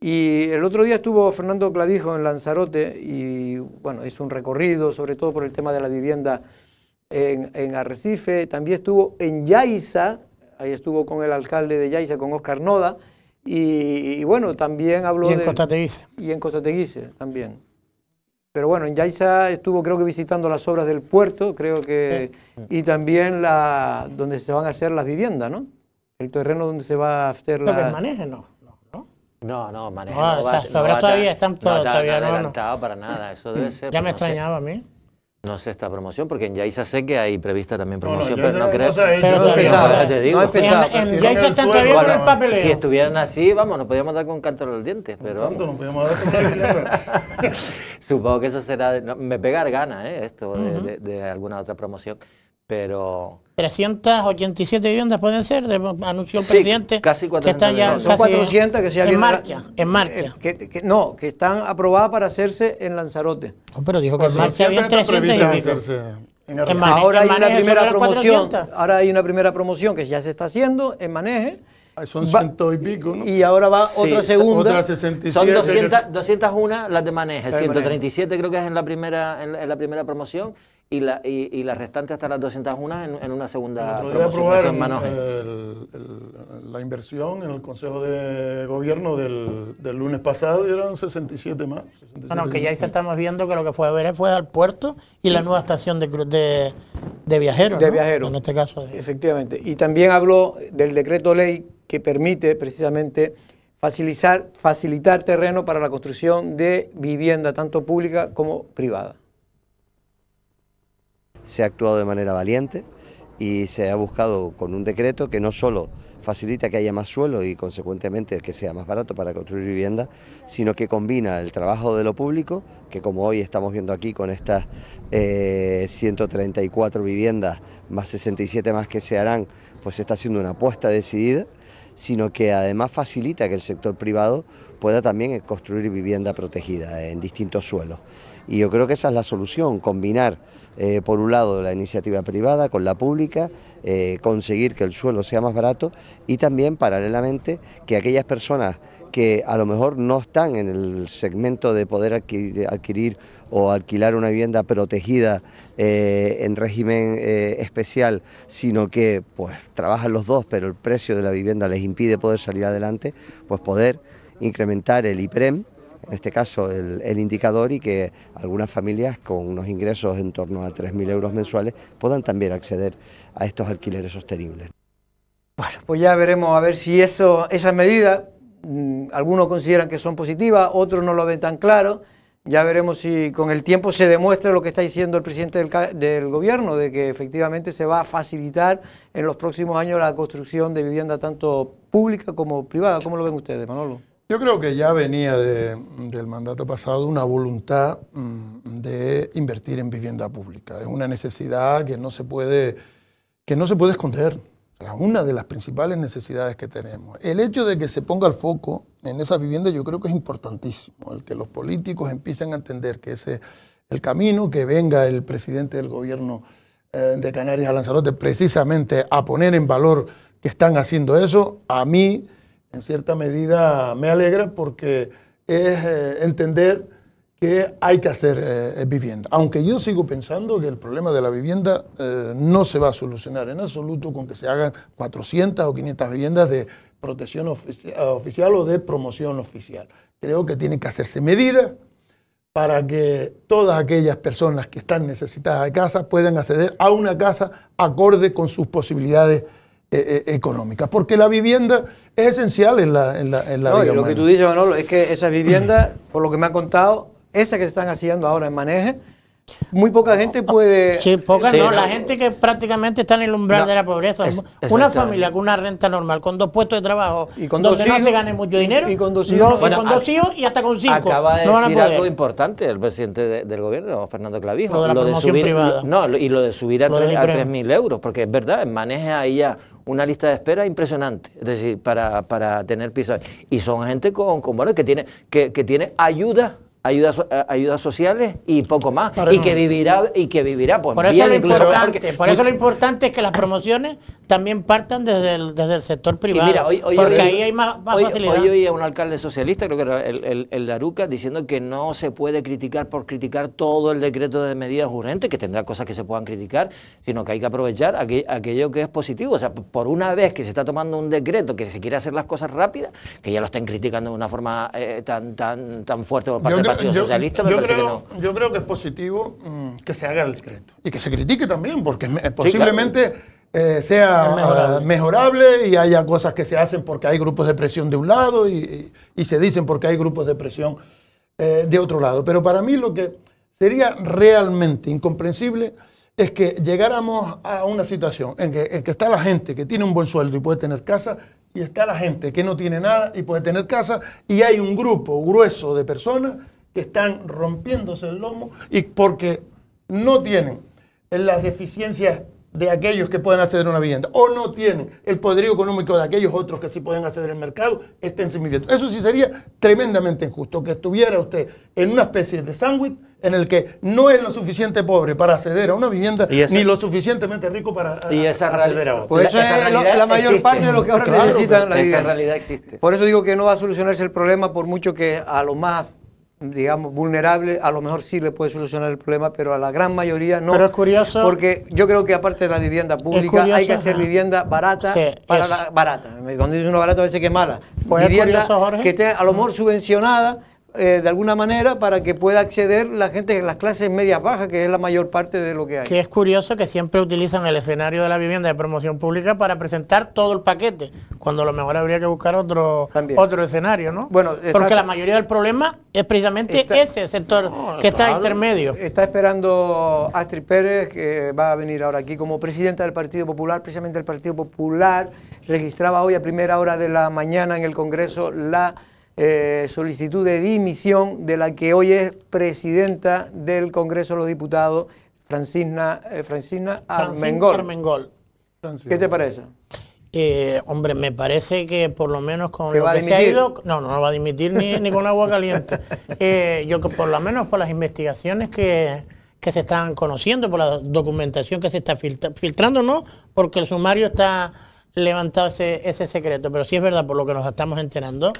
Y el otro día estuvo Fernando Clavijo en Lanzarote y, bueno, hizo un recorrido, sobre todo por el tema de la vivienda en, en Arrecife. También estuvo en Yaiza, ahí estuvo con el alcalde de Yaiza, con Oscar Noda, y, bueno, también habló... de... Y en Y en Costa Teguise también. Pero bueno, en Yaiza estuvo creo que visitando las obras del puerto, creo que... Y también la, donde se van a hacer las viviendas, ¿no? El terreno donde se va a hacer no, la... no, no. No, no, No, no no todavía están no, todavía no, no. para nada, eso debe mm. ser. Ya me pues, extrañaba a mí. No sé esta promoción, porque en Yaiza sé que hay prevista también promoción, no, pero no creo. que te digo. En, con el papeleo. Si estuvieran así, vamos, nos podíamos dar con cantor los dientes, pero Supongo que eso será... me pega ganas, ¿eh? Esto de, de alguna otra promoción pero... 387 viviendas pueden ser, anunció el presidente. Casi 400. Que son 400 que se En marcha, en marcha. Eh, no, que están aprobadas para hacerse en Lanzarote. pero dijo que pues en marcha 300 viviendas ahora hay una primera promoción, ahora hay una primera promoción que ya se está haciendo en Maneje. son ciento y pico, ¿no? Y ahora va otra segunda. Son 201 las de Maneje, 137 creo que es en la primera, en la primera promoción y, la, y, las restantes hasta las 201 en, una segunda promoción. Eh. la inversión en el Consejo de Gobierno del, lunes pasado y eran 67 más. Bueno, que ya ahí estamos viendo que lo que fue a ver fue al puerto y la nueva estación de, de, de viajeros. De viajeros. En este caso. Efectivamente. Y también habló del decreto ley que permite precisamente facilitar, facilitar terreno para la construcción de vivienda tanto pública como privada se ha actuado de manera valiente y se ha buscado con un decreto que no solo facilita que haya más suelo y consecuentemente que sea más barato para construir vivienda, sino que combina el trabajo de lo público, que como hoy estamos viendo aquí con estas 134 eh, viviendas más 67 más que se harán, pues está haciendo una apuesta decidida, sino que además facilita que el sector privado pueda también eh, construir vivienda protegida en distintos suelos. Y yo creo que esa es la solución, combinar eh, por un lado la iniciativa privada con la pública, eh, conseguir que el suelo sea más barato y también paralelamente que aquellas personas que a lo mejor no están en el segmento de poder adquirir, o alquilar una vivienda protegida eh, en régimen especial, sino que pues trabajan los dos, pero el precio de la vivienda les impide poder salir adelante, pues poder incrementar el IPREM en este caso el, indicador y que algunas familias con unos ingresos en torno a 3.000 euros mensuales puedan también acceder a estos alquileres sostenibles. Bueno, pues ya veremos a ver si eso, esas medidas, mm, algunos consideran que son positivas, otros no lo ven tan claro. Ya veremos si con el tiempo se demuestra lo que está diciendo el presidente del, del gobierno, de que efectivamente se va a facilitar en los próximos años la construcción de vivienda tanto pública como privada. ¿Cómo lo ven ustedes, Manolo? Yo creo que ya venía del mandato pasado una voluntad mm, de invertir en vivienda pública. Es una necesidad que no se puede, que no se puede esconder. Es una de las principales necesidades que tenemos. El hecho de que se ponga el foco en esas viviendas yo creo que es importantísimo. El que los políticos empiecen a entender que ese es el camino, que venga el presidente del gobierno eh, de Canarias a Lanzarote precisamente a poner en valor que están haciendo eso, a mí en cierta medida me alegra porque es eh, entender que hay que hacer eh, eh, vivienda. Aunque yo sigo pensando que el problema de la vivienda no se va a solucionar en absoluto con que se hagan 400 o 500 viviendas de protección oficial o de promoción oficial. Creo que tiene que hacerse medida para que todas aquellas personas que están necesitadas de casa puedan acceder a una casa acorde con sus posibilidades e, e, económica, porque la vivienda es esencial en la, en no, Y lo que tú dices, Manolo, es que esa vivienda, por lo que me ha contado, esa que se están haciendo ahora en maneje, muy poca gente puede. Sí, poca no. La gente que prácticamente está en el umbral de la pobreza. una familia con una renta normal, con dos puestos de trabajo, y donde no se gane mucho dinero. Y con dos hijos. con dos hijos y hasta con cinco. Acaba de decir algo importante el presidente del gobierno, Fernando Clavijo. Lo de, subir, No, y lo de subir a, 3.000 euros, porque es verdad, en maneje ahí ya una lista de espera impresionante, es decir, para, para tener piso. Y son gente con, con bueno, que tiene, que, que tiene ayuda ayudas, eh, ayudas sociales y poco más. y que vivirá, y que vivirá pues, por bien, eso lo importante, Por eso lo importante es que las promociones también partan desde el, desde el sector privado. porque ahí hay más, facilidad. Hoy oí a un alcalde socialista, creo que era el, el, Daruca, diciendo que no se puede criticar por criticar todo el decreto de medidas urgentes, que tendrá cosas que se puedan criticar, sino que hay que aprovechar aquello que es positivo. O sea, por una vez que se está tomando un decreto que se quiere hacer las cosas rápidas, que ya lo estén criticando de una forma eh, tan, tan, tan fuerte por parte yo, creo, que es positivo mm, que se haga el decreto y que se critique también, porque posiblemente eh, sea ah, mejorable. y haya cosas que se hacen porque hay grupos de presión de un lado y, se dicen porque hay grupos de presión eh, de otro lado. Pero para mí lo que sería realmente incomprensible es que llegáramos a una situación en que está la gente que tiene un buen sueldo y puede tener casa y está la gente que no tiene nada y puede tener casa, y hay un grupo grueso de personas que están rompiéndose el lomo y porque no tienen las deficiencias de aquellos que pueden acceder a una vivienda o no tienen el poderío económico de aquellos otros que sí pueden acceder al mercado, estén sin vivienda. Eso sí sería tremendamente injusto, que estuviera usted en una especie de sándwich en el que no es lo suficiente pobre para acceder a una vivienda ni lo suficientemente rico para esa acceder a otra. Por eso mayor parte de lo que ahora necesitan Esa realidad existe. Por eso digo que no va a solucionarse el problema por mucho que a lo más digamos, vulnerable, a lo mejor sí le puede solucionar el problema, pero a la gran mayoría no. Pero es curioso. Porque yo creo que aparte de la vivienda pública, hay que hacer vivienda barata barata. Cuando dice uno barata a veces que es mala. Pues vivienda que esté a lo mejor subvencionada eh, de alguna manera para que pueda acceder la gente de las clases medias bajas, que es la mayor parte de lo que hay. Que es curioso que siempre utilizan el escenario de la vivienda de promoción pública para presentar todo el paquete, cuando a lo mejor habría que buscar otro, otro escenario, ¿no? Bueno, Porque la mayoría del problema es precisamente ese sector que está intermedio. Está esperando Astrid Pérez, que va a venir ahora aquí como presidenta del Partido Popular, precisamente el Partido Popular registraba hoy a primera hora de la mañana en el Congreso la eh, solicitud de dimisión de la que hoy es presidenta del Congreso de los Diputados, Francina, eh, Armengol. ¿Qué te parece? Eh, hombre, me parece que por lo menos con lo que se ha ido, no, no, va a dimitir ni, con agua caliente. yo que por lo menos por las investigaciones que, se están conociendo, por la documentación que se está filtrando, no, porque el sumario está levantado ese, ese secreto, pero sí es verdad por lo que nos estamos enterando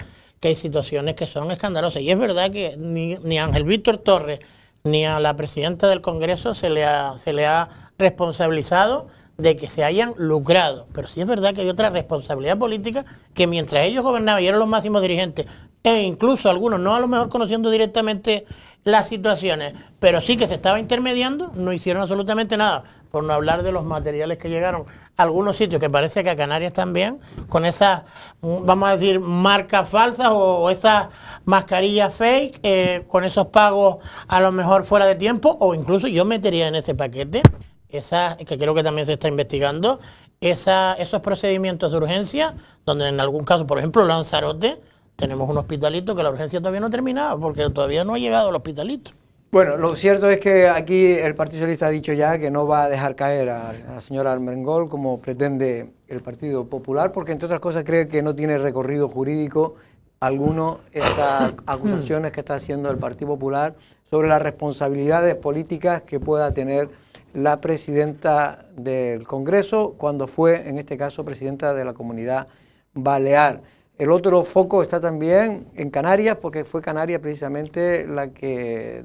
que hay situaciones que son escandalosas. Y es verdad que ni, a Ángel Víctor Torres ni a la presidenta del Congreso se le se le ha responsabilizado de que se hayan lucrado. Pero sí es verdad que hay otra responsabilidad política que mientras ellos gobernaban y eran los máximos dirigentes e incluso algunos, no a lo mejor conociendo directamente las situaciones, pero sí que se estaba intermediando, no hicieron absolutamente nada, por no hablar de los materiales que llegaron a algunos sitios, que parece que a Canarias también, con esas, mm, vamos a decir, marcas falsas o, esas mascarillas fake, eh, con esos pagos a lo mejor fuera de tiempo, o incluso yo metería en ese paquete, esas, que creo que también se está investigando, esa, esos procedimientos de urgencia, donde en algún caso, por ejemplo, Lanzarote, tenemos un hospitalito que la urgencia todavía no ha terminado, porque todavía no ha llegado el hospitalito. Bueno, lo cierto es que aquí el Partido Socialista ha dicho ya que no va a dejar caer a, la señora Almengol como pretende el Partido Popular, porque entre otras cosas cree que no tiene recorrido jurídico alguno estas acusaciones que está haciendo el Partido Popular sobre las responsabilidades políticas que pueda tener la presidenta del Congreso cuando fue, en este caso, presidenta de la comunidad Balear. El otro foco está también en Canarias, porque fue Canarias precisamente la que,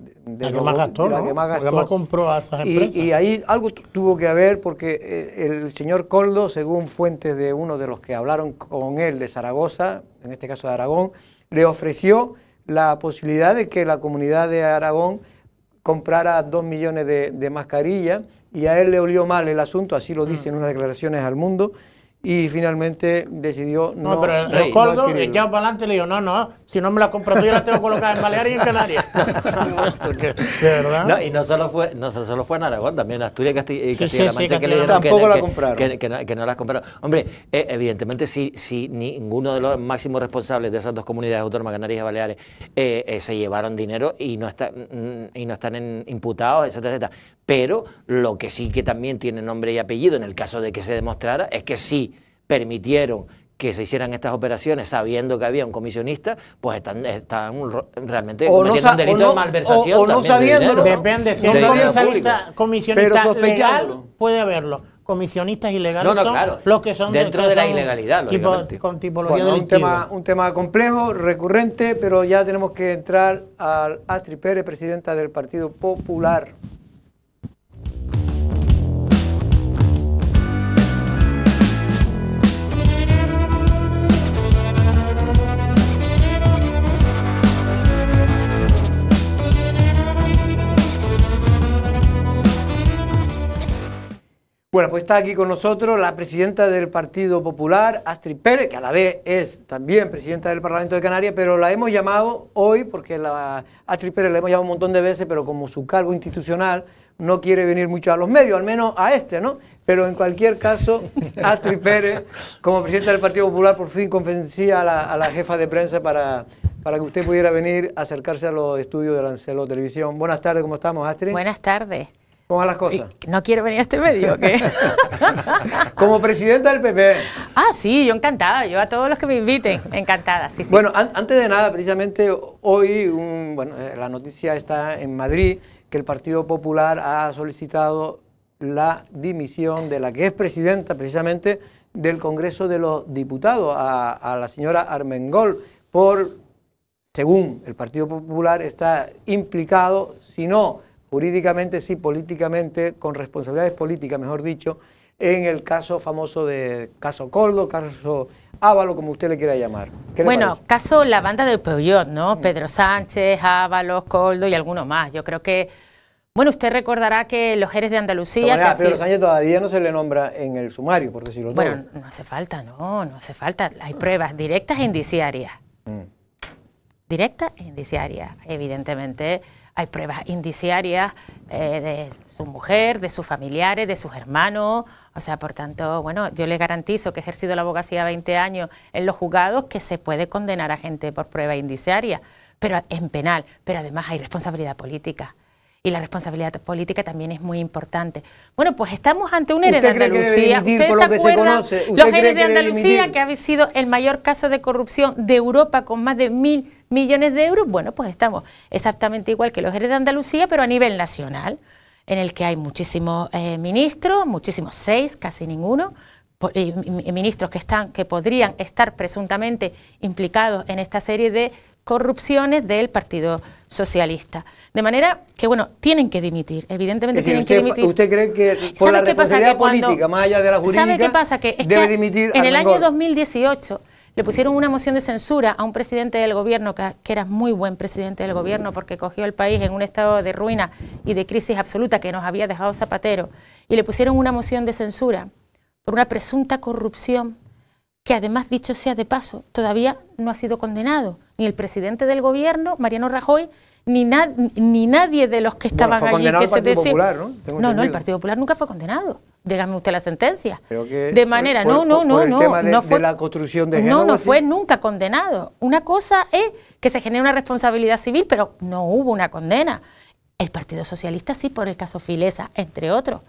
más gastó, la que más compró a esas empresas. Y, ahí algo tuvo que haber, porque eh, el señor Coldo, según fuentes de uno de los que hablaron con él de Zaragoza, en este caso de Aragón, le ofreció la posibilidad de que la comunidad de Aragón comprara dos millones de, de mascarillas y a él le olió mal el asunto, así lo dice mm. en unas declaraciones al mundo, y finalmente decidió no. No, pero el, Coldo para adelante le digo, No, no, si no me la compras tú, yo la tengo colocada en Baleares y en Canarias. de verdad. No, y no solo, fue, no solo fue en Aragón, también en Asturias Castilla, y la Mancha que, que le dieron que, que, no, las compraron. Hombre, eh, evidentemente, si, si ninguno de los máximos responsables de esas dos comunidades autónomas, Canarias y Baleares, eh, eh se llevaron dinero y no, están mm, y no están imputados, etcétera, etcétera pero lo que sí que también tiene nombre y apellido, en el caso de que se demostrara, es que sí permitieron que se hicieran estas operaciones sabiendo que había un comisionista, pues están, realmente cometiendo un delito de malversación. O, no sabiendo. es comisionista, comisionista legal, puede haberlo. Comisionistas ilegales no, son claro. los que son dentro de la ilegalidad. Tipo, con tipología un tema, un tema complejo, recurrente, pero ya tenemos que entrar al Astrid Pérez, presidenta del Partido Popular. Bueno, pues está aquí con nosotros la presidenta del Partido Popular, Astrid Pérez, que a la vez es también presidenta del Parlamento de Canarias, pero la hemos llamado hoy, porque la Astrid Pérez la hemos llamado un montón de veces, pero como su cargo institucional no quiere venir mucho a los medios, al menos a este, ¿no? Pero en cualquier caso, Astrid Pérez, como presidenta del Partido Popular, por fin convencía a la, jefa de prensa para, para que usted pudiera venir a acercarse a los estudios de Lancelot Televisión. Buenas tardes, ¿cómo estamos, Astrid? Buenas tardes. ¿Cómo las cosas? No quiero venir a este medio, Como presidenta del PP. Ah, sí, yo encantada, yo a todos los que me inviten, encantada, sí, sí. Bueno, antes de nada, precisamente hoy, bueno, eh, la noticia está en Madrid, que el Partido Popular ha solicitado la dimisión de la que es presidenta precisamente del Congreso de los Diputados, a la señora Armengol, por, según el Partido Popular, está implicado, si no jurídicamente sí, políticamente, con responsabilidades políticas, mejor dicho, en el caso famoso de caso Coldo, caso Ávalo, como usted le quiera llamar. Bueno, caso la banda del Peugeot, ¿no? Mm. Pedro Sánchez, Ávalos, Coldo y alguno más. Yo creo que, bueno, usted recordará que los Jerez de Andalucía... De Pedro Sánchez todavía no se le nombra en el sumario, por decirlo lo Bueno, no hace falta, no, no hace falta. Hay pruebas directas e indiciarias. Mm. Directas e indiciarias, evidentemente hay pruebas indiciarias eh, de su mujer, de sus familiares, de sus hermanos. O sea, por tanto, bueno, yo le garantizo que he ejercido la abogacía 20 años en los juzgados que se puede condenar a gente por prueba indiciaria, pero en penal, pero además hay responsabilidad política y la responsabilidad política también es muy importante. Bueno, pues estamos ante un ERE de Andalucía. ¿Ustedes se acuerdan? los ERE de Andalucía, que ha sido el mayor caso de corrupción de Europa con más de mil millones de euros, bueno, pues estamos exactamente igual que los ERE de Andalucía, pero a nivel nacional, en el que hay muchísimos eh, ministros, muchísimos seis, casi ninguno, eh, ministros que están que podrían estar presuntamente implicados en esta serie de corrupciones del Partido Socialista. De manera que, bueno, tienen que dimitir, evidentemente tienen que dimitir. ¿Usted cree que por la política, más allá de la jurídica, ¿sabe qué pasa? Que, En el año 2018 le pusieron una moción de censura a un presidente del gobierno, que, que, era muy buen presidente del gobierno, porque cogió el país en un estado de ruina y de crisis absoluta que nos había dejado Zapatero, y le pusieron una moción de censura por una presunta corrupción que además, dicho sea de paso, todavía no ha sido condenado ni el presidente del gobierno, Mariano Rajoy, ni, ni nadie de los que estaban allí que se ¿no? no, el Partido Popular nunca fue condenado. Dígame usted la sentencia. de manera, no, no, no, no, no fue la No, no fue nunca condenado. Una cosa es que se genere una responsabilidad civil, pero no hubo una condena. El Partido Socialista sí por el caso Filesa, entre otros,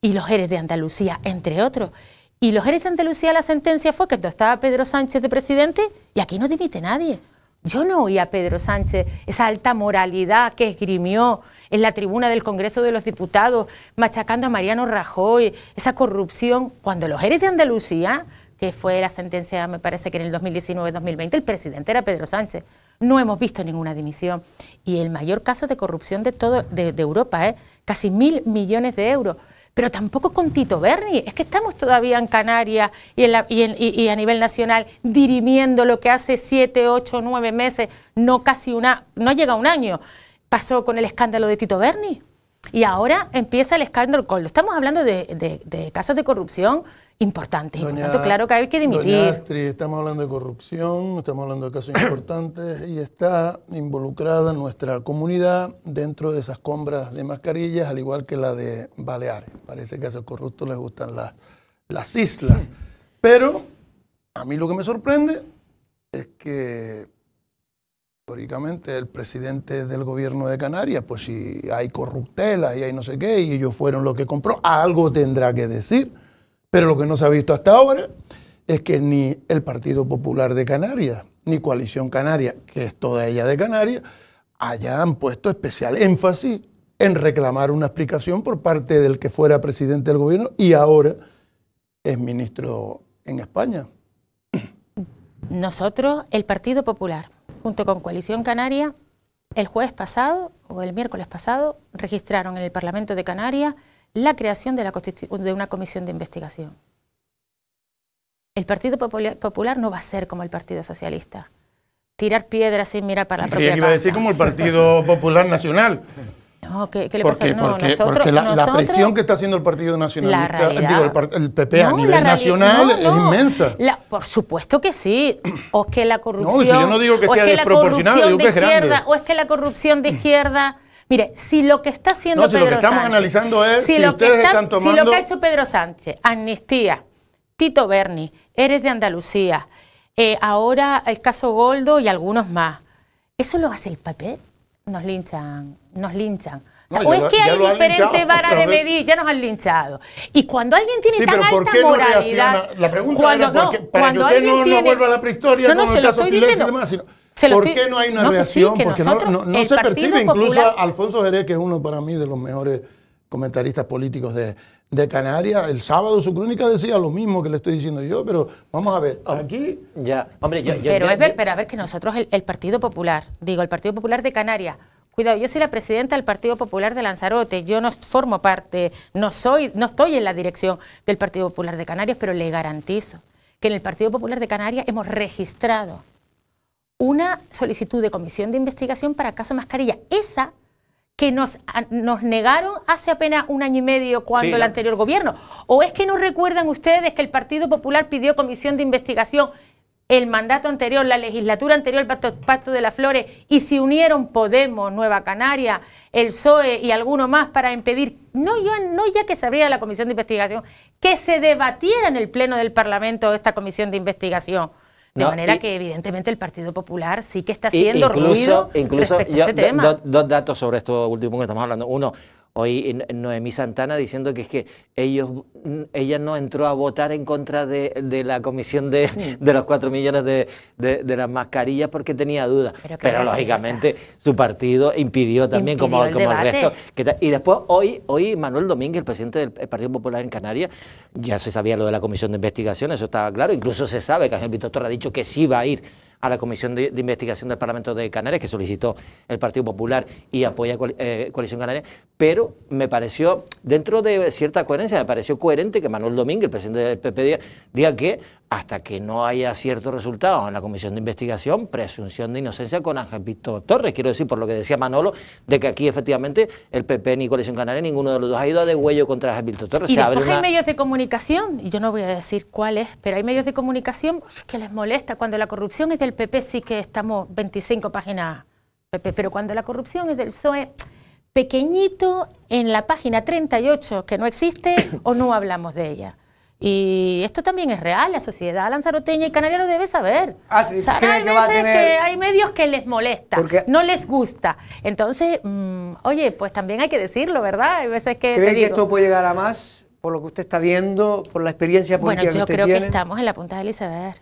y los Eres de Andalucía, entre otros. Y los Eres de Andalucía la sentencia fue que estaba Pedro Sánchez de presidente y aquí no dimite nadie. Yo no oí a Pedro Sánchez esa alta moralidad que esgrimió en la tribuna del Congreso de los Diputados, machacando a Mariano Rajoy, esa corrupción, cuando los eres de Andalucía, que fue la sentencia, me parece que en el 2019-2020, el presidente era Pedro Sánchez. No hemos visto ninguna dimisión. Y el mayor caso de corrupción de, todo, de, Europa, es ¿eh? casi mil millones de euros pero tampoco con Tito Berni. Es que estamos todavía en Canarias y, a nivel nacional dirimiendo lo que hace siete, ocho, nueve meses, no casi una, no llega un año. Pasó con el escándalo de Tito Berni. Y ahora empieza el escándalo Estamos hablando de casos de corrupción Importante, claro que hay que dimitir. estamos hablando de corrupción, estamos hablando de casos importantes y está involucrada nuestra comunidad dentro de esas compras de mascarillas, al igual que la de Baleares. Parece que a esos corruptos les gustan las, las islas. Pero a mí lo que me sorprende es que Teóricamente, el presidente del gobierno de Canarias, pues si hay corruptela y hay no sé qué, y ellos fueron los que compró, algo tendrá que decir. Pero lo que no se ha visto hasta ahora es que ni el Partido Popular de Canarias, ni Coalición Canaria, que es toda ella de Canarias, hayan puesto especial énfasis en reclamar una explicación por parte del que fuera presidente del gobierno y ahora es ministro en España. Nosotros, el Partido Popular, junto con Coalición Canaria, el jueves pasado o el miércoles pasado registraron en el Parlamento de Canarias la creación de, la de una comisión de investigación. El Partido Popular no va a ser como el Partido Socialista. Tirar piedras y mirar para la propia que iba a decir como el Partido Popular Nacional. No, ¿qué, le pasa? Porque, la, presión que está haciendo el Partido Nacionalista, el, PP a nivel nacional es inmensa. por supuesto que sí. O es que la corrupción. No, que sea O es que la corrupción de izquierda Mire, si lo que está haciendo no, si Pedro lo que estamos analizando es si, que ustedes están tomando... Si lo que ha hecho Pedro Sánchez, amnistía, Tito Berni, eres de Andalucía, eh, ahora el caso Goldo y algunos más. ¿Eso lo hace el papel? Nos linchan, nos linchan. o es que hay diferentes varas de medir, ya nos han linchado. Y cuando alguien tiene sí, tan pero ¿por alta qué moralidad, la pregunta cuando, era porque, no, cuando tiene, no vuelva a la prehistoria, no, no, se el lo caso estoy diciendo, y demás, sino, ¿Por qué no hay una reacción? Porque no, se percibe. Incluso Alfonso Jerez, que es uno para mí de los mejores comentaristas políticos de, Canarias, el sábado su crónica decía lo mismo que le estoy diciendo yo, pero vamos a ver, aquí... Ya, pero, ver, a ver que nosotros, el, Partido Popular, digo, el Partido Popular de Canarias, cuidado, yo soy la presidenta del Partido Popular de Lanzarote, yo no formo parte, no, soy, no estoy en la dirección del Partido Popular de Canarias, pero le garantizo que en el Partido Popular de Canarias hemos registrado una solicitud de comisión de investigación para el caso Mascarilla. Esa que nos, nos negaron hace apenas un año y medio cuando el anterior gobierno. ¿O es que no recuerdan ustedes que el Partido Popular pidió comisión de investigación el mandato anterior, la legislatura anterior, el Pacto, de las Flores, y se unieron Podemos, Nueva Canaria, el PSOE y alguno más para impedir, no ya, no ya que se abriera la comisión de investigación, que se debatiera en el Pleno del Parlamento esta comisión de investigación? De manera que evidentemente el Partido Popular sí que está haciendo incluso, ruido incluso respecto este dos datos sobre esto último que estamos hablando. Uno, Hoy Noemí Santana diciendo que es que ellos, ella no entró a votar en contra de, la comisión de, los cuatro millones de, las mascarillas porque tenía dudas. Pero, lógicamente su partido impidió también, como, el, resto. y después hoy, hoy Manuel Domínguez, el presidente del Partido Popular en Canarias, ya se sabía lo de la comisión de investigación, eso estaba claro. Incluso se sabe que Ángel Víctor ha dicho que sí va a ir a la Comisión de, Investigación del Parlamento de Canarias, que solicitó el Partido Popular y apoya eh, Coalición Canaria, pero me pareció, dentro de cierta coherencia, me pareció coherente que Manuel Domínguez, el presidente del PP, diga que hasta que no haya cierto resultado en la comisión de investigación, presunción de inocencia con Ángel Víctor Torres. Quiero decir, por lo que decía Manolo, de que aquí efectivamente el PP ni Coalición Canaria, ninguno de los dos ha ido a de huello contra Ángel Víctor Torres. Y hay medios de comunicación, y yo no voy a decir cuáles, pero hay medios de comunicación que les molesta. Cuando la corrupción es del PP sí que estamos 25 páginas PP, pero cuando la corrupción es del PSOE pequeñito en la página 38 que no existe o no hablamos de ella. Y esto también es real, la sociedad lanzaroteña y canaria lo debe saber. Ah, o hay que hay medios que les molesta, no les gusta. Entonces, mm, oye, pues también hay que decirlo, ¿verdad? Hay veces que. ¿Cree que esto puede llegar a más por lo que usted está viendo, por la experiencia política Bueno, yo creo que estamos en la punta del iceberg.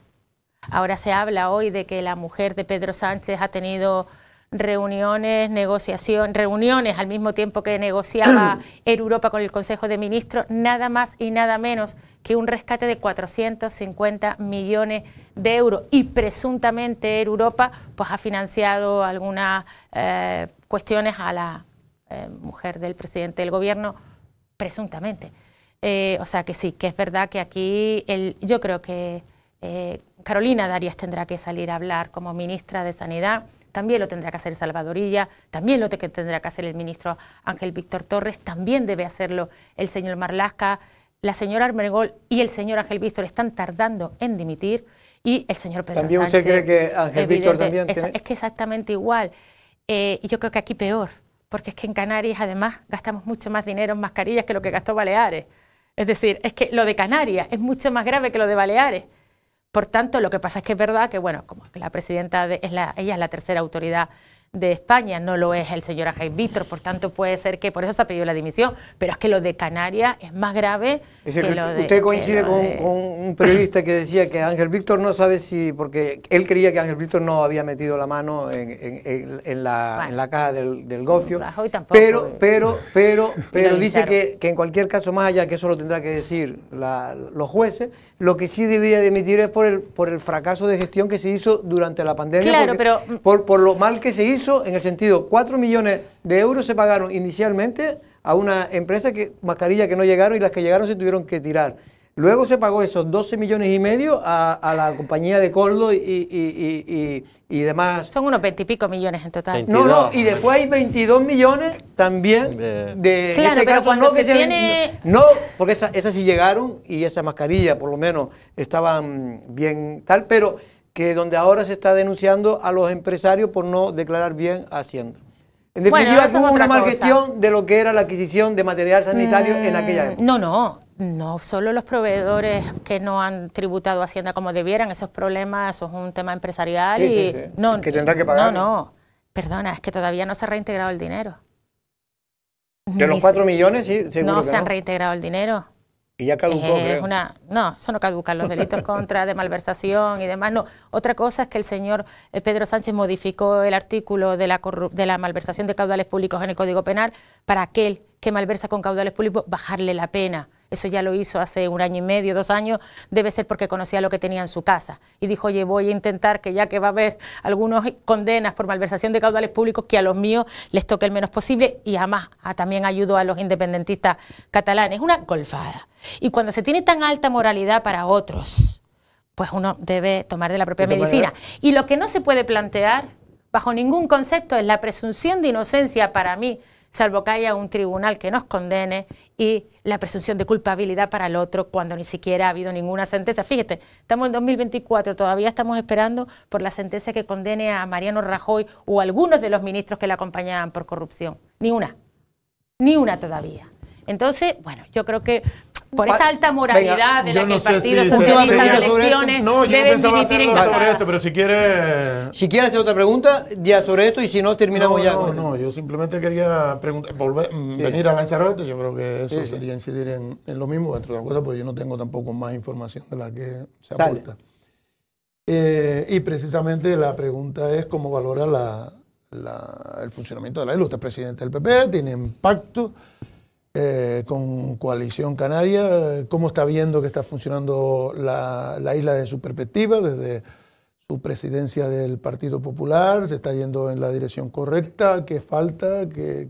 Ahora se habla hoy de que la mujer de Pedro Sánchez ha tenido reuniones, negociación, reuniones al mismo tiempo que negociaba en Europa con el Consejo de Ministros, nada más y nada menos que un rescate de 450 millones de euros. Y presuntamente Europa pues, ha financiado algunas eh, cuestiones a la eh, mujer del presidente del gobierno, presuntamente. Eh, o sea que sí, que es verdad que aquí yo creo que Carolina Darias tendrá que salir a hablar como ministra de Sanidad también lo tendrá que hacer Salvadorilla, también lo tendrá que hacer el ministro Ángel Víctor Torres, también debe hacerlo el señor Marlasca, la señora Armergol y el señor Ángel Víctor están tardando en dimitir y el señor Pedro ¿También Sánchez. que Ángel Víctor también es, que exactamente igual. Eh, y yo creo que aquí peor, porque es que en Canarias además gastamos mucho más dinero en mascarillas que lo que gastó Baleares. Es decir, es que lo de Canarias es mucho más grave que lo de Baleares. Por tanto, lo que pasa es que es verdad que, bueno, como la presidenta es la, ella es la tercera autoridad de España, no lo es el señor Ángel Víctor, por tanto puede ser que por eso se ha pedido la dimisión, pero es que lo de Canarias es más grave. que lo de, usted coincide con, un periodista que decía que Ángel Víctor no sabe si, porque él creía que Ángel Víctor no había metido la mano en, en, la, caja del, gofio, eh, pero, pero, pero, pero dice que, que, en cualquier caso, más allá que eso lo tendrá que decir los jueces, lo que sí debía de emitir es por el, por el fracaso de gestión que se hizo durante la pandemia. pero... Mm, por, por lo mal que se hizo, en el sentido, 4 millones de euros se pagaron inicialmente a una empresa que mascarillas que no llegaron y las que llegaron se tuvieron que tirar. Luego se pagó esos 12 millones y medio a, la compañía de Coldo y, demás. Son unos 20 pico millones en total. No, no, y después hay 22 millones también de... Claro, este caso, no, que tiene... no, porque esas, sí llegaron y esa mascarilla por lo menos estaban bien tal, pero que donde ahora se está denunciando a los empresarios por no declarar bien haciendo. En definitiva, es hubo una mal gestión de lo que era la adquisición de material sanitario en aquella mm, época. No, no, no solo los proveedores que no han tributado a Hacienda como debieran, esos problemas, eso es un tema empresarial y No, que tendrá que pagar. No, no, perdona, es que todavía no se ha reintegrado el dinero. De los cuatro millones, sí, No se han reintegrado el dinero. Y ya caducó, no, eso no caduca. Los delitos contra de malversación y demás, no. Otra cosa es que el señor eh, Pedro Sánchez modificó el artículo de la, de la malversación de caudales públicos en el Código Penal para aquel que malversa con caudales públicos bajarle la pena. Eso ya lo hizo hace un año y medio, dos años, debe ser porque conocía lo que tenía en su casa. Y dijo, oye, voy a intentar que ya que va a haber algunas condenas por malversación de caudales públicos, que a los míos les toque el menos posible y además ah, también ayudó a los independentistas catalanes. Una golfada. Y cuando se tiene tan alta moralidad para otros, pues uno debe tomar de la propia medicina. Y lo que no se puede plantear bajo ningún concepto es la presunción de inocencia para mí, salvo que haya un tribunal que nos condene y la presunción de culpabilidad para el otro cuando ni siquiera ha habido ninguna sentencia. Fíjate, estamos en 2024, todavía estamos esperando por la sentencia que condene a Mariano Rajoy o algunos de los ministros que le acompañaban por corrupción. Ni una, ni una todavía. Entonces, bueno, yo creo que por esa alta moralidad de la que el Partido Socialista en elecciones no, yo pensaba sobre esto, pero si quiere... Si quiere hacer otra pregunta, ya sobre esto, y si no, terminamos ya. No, no, yo simplemente quería volver, mm, venir a esto, yo creo que eso sería incidir en, lo mismo, dentro de porque yo no tengo tampoco más información de la que se aporta. Eh, y precisamente la pregunta es cómo valora la, el funcionamiento de la ley. Usted es presidente del PP, tiene impacto... Eh, con Coalición Canaria, cómo está viendo que está funcionando la, isla desde su perspectiva, desde su presidencia del Partido Popular, se está yendo en la dirección correcta, qué falta, qué,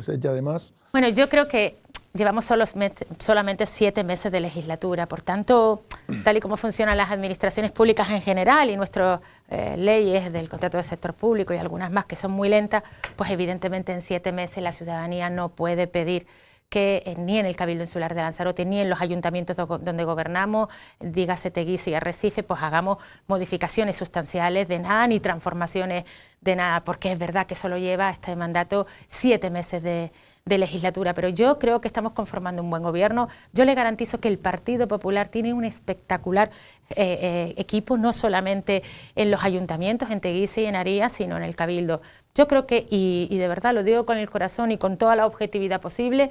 se echa además. Bueno, yo creo que llevamos solamente siete meses de legislatura. Por tanto, tal y como funcionan las administraciones públicas en general y nuestras eh, leyes del contrato del sector público y algunas más que son muy lentas, pues evidentemente en siete meses la ciudadanía no puede pedir que ni en el Cabildo Insular de Lanzarote, ni en los ayuntamientos donde gobernamos, dígase Teguise y Arrecife, pues hagamos modificaciones sustanciales de nada, ni transformaciones de nada, porque es verdad que solo lleva este mandato siete meses de, legislatura, pero yo creo que estamos conformando un buen gobierno. Yo le garantizo que el Partido Popular tiene un espectacular eh, eh, equipo, no solamente en los ayuntamientos, en Teguise y en Aría, sino en el Cabildo. Yo creo que, y de verdad lo digo con el corazón y con toda la objetividad posible,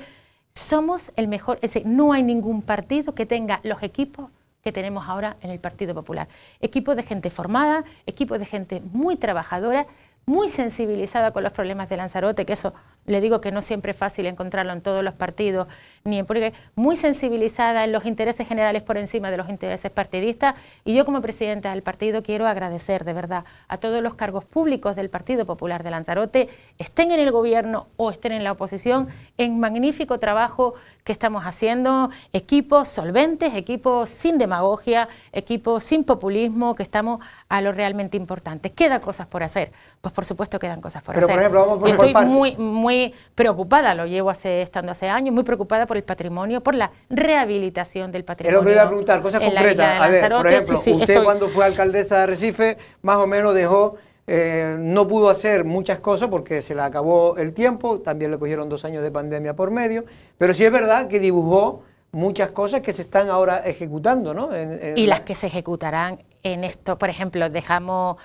somos el mejor, es no hay ningún partido que tenga los equipos que tenemos ahora en el Partido Popular. Equipos de gente formada, equipos de gente muy trabajadora, muy sensibilizada con los problemas de Lanzarote, que eso le digo que no siempre es fácil encontrarlo en todos los partidos, ni en porque muy sensibilizada en los intereses generales por encima de los intereses partidistas. Y yo como presidenta del partido quiero agradecer de verdad a todos los cargos públicos del Partido Popular de Lanzarote, estén en el gobierno o estén en la oposición, en magnífico trabajo que estamos haciendo, equipos solventes, equipos sin demagogia, equipos sin populismo, que estamos a lo realmente importante. Quedan cosas por hacer, pues por supuesto quedan cosas por Pero, hacer. Por ejemplo, vamos por Estoy muy preocupada, lo llevo estando hace años, muy preocupada por el patrimonio, por la rehabilitación del patrimonio. Es lo que le iba a preguntar, cosas concretas. A ver, usted cuando fue alcaldesa de Recife, más o menos dejó eh, no pudo hacer muchas cosas porque se le acabó el tiempo, también le cogieron dos años de pandemia por medio, pero sí es verdad que dibujó muchas cosas que se están ahora ejecutando, ¿no? y las que se ejecutarán en esto, por ejemplo, dejamos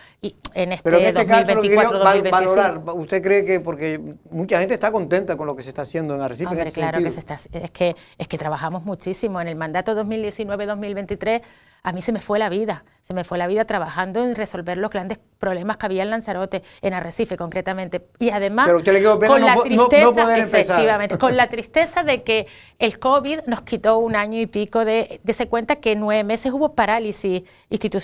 en este, Pero en este 2024, caso, valorar, ¿usted cree que porque mucha gente está contenta con lo que se está haciendo en Arrecife? claro que se está, es que es que trabajamos muchísimo en el mandato 2019-2023 a mí se me fue la vida, se me fue la vida trabajando en resolver los grandes problemas que había en Lanzarote, en Arrecife concretamente. Y además, con la tristeza, efectivamente, con la tristeza de que el COVID nos quitó un año y pico de, de se cuenta que en nueve meses hubo parálisis,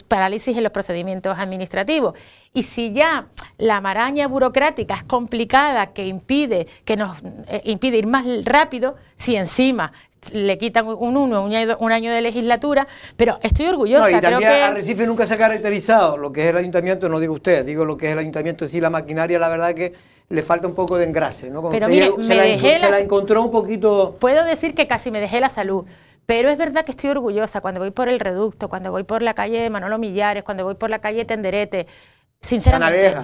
parálisis en los procedimientos administrativos. Y si ya la maraña burocrática es complicada, que impide, que nos eh, impide ir más rápido, si encima le quitan un uno, un año, de legislatura, pero estoy orgullosa. No, y también Arrecife nunca se ha caracterizado, lo que es el ayuntamiento, no digo usted, digo lo que es el ayuntamiento, sí, la maquinaria, la verdad que le falta un poco de engrase, ¿no? se, la, encontró un poquito... Puedo decir que casi me dejé la salud. Pero es verdad que estoy orgullosa cuando voy por el reducto, cuando voy por la calle de Manolo Millares, cuando voy por la calle Tenderete. Sinceramente,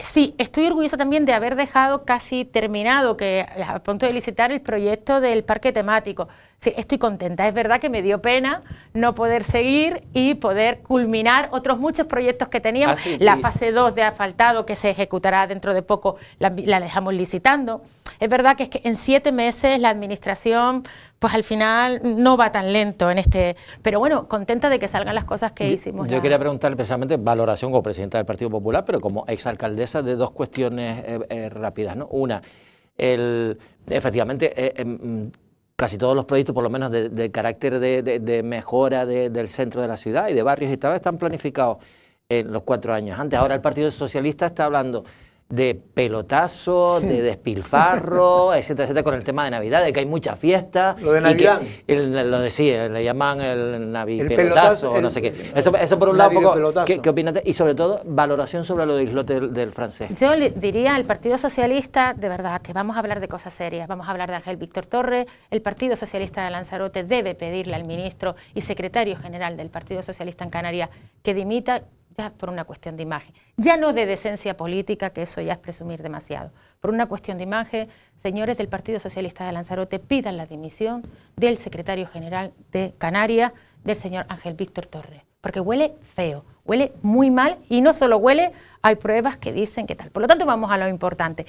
Sí, estoy orgullosa también de haber dejado casi terminado, que a punto de licitar el proyecto del parque temático estoy contenta. Es verdad que me dio pena no poder seguir y poder culminar otros muchos proyectos que teníamos. Ah, la fase 2 de asfaltado que se ejecutará dentro de poco la, dejamos licitando. Es verdad que, es que en siete meses la administración, pues al final no va tan lento en este. Pero bueno, contenta de que salgan las cosas que hicimos. Yo quería preguntar precisamente valoración como presidenta del Partido Popular, pero como exalcaldesa de dos cuestiones eh, eh, rápidas. ¿no? Una, el, efectivamente, eh, em, casi todos los proyectos, por lo menos de, carácter de, de, de mejora del centro de la ciudad y de barrios y tal, están planificados en los cuatro años antes. Ahora el Partido Socialista está hablando de pelotazo, de despilfarro, etcétera, etcétera, con el tema de Navidad, de que hay muchas fiestas. Lo de Navidad. lo decía, le llaman el navipelotazo, pelotazo, no sé qué. Eso, por un lado, ¿qué, opinas? Y sobre todo, valoración sobre lo islote del, francés. Yo le diría al Partido Socialista, de verdad, que vamos a hablar de cosas serias, vamos a hablar de Ángel Víctor Torres, el Partido Socialista de Lanzarote debe pedirle al ministro y secretario general del Partido Socialista en Canarias que dimita, ya por una cuestión de imagen, ya no de decencia política, que eso ya es presumir demasiado, por una cuestión de imagen, señores del Partido Socialista de Lanzarote pidan la dimisión del secretario general de Canarias, del señor Ángel Víctor Torres, porque huele feo, huele muy mal y no solo huele, hay pruebas que dicen que tal. Por lo tanto, vamos a lo importante.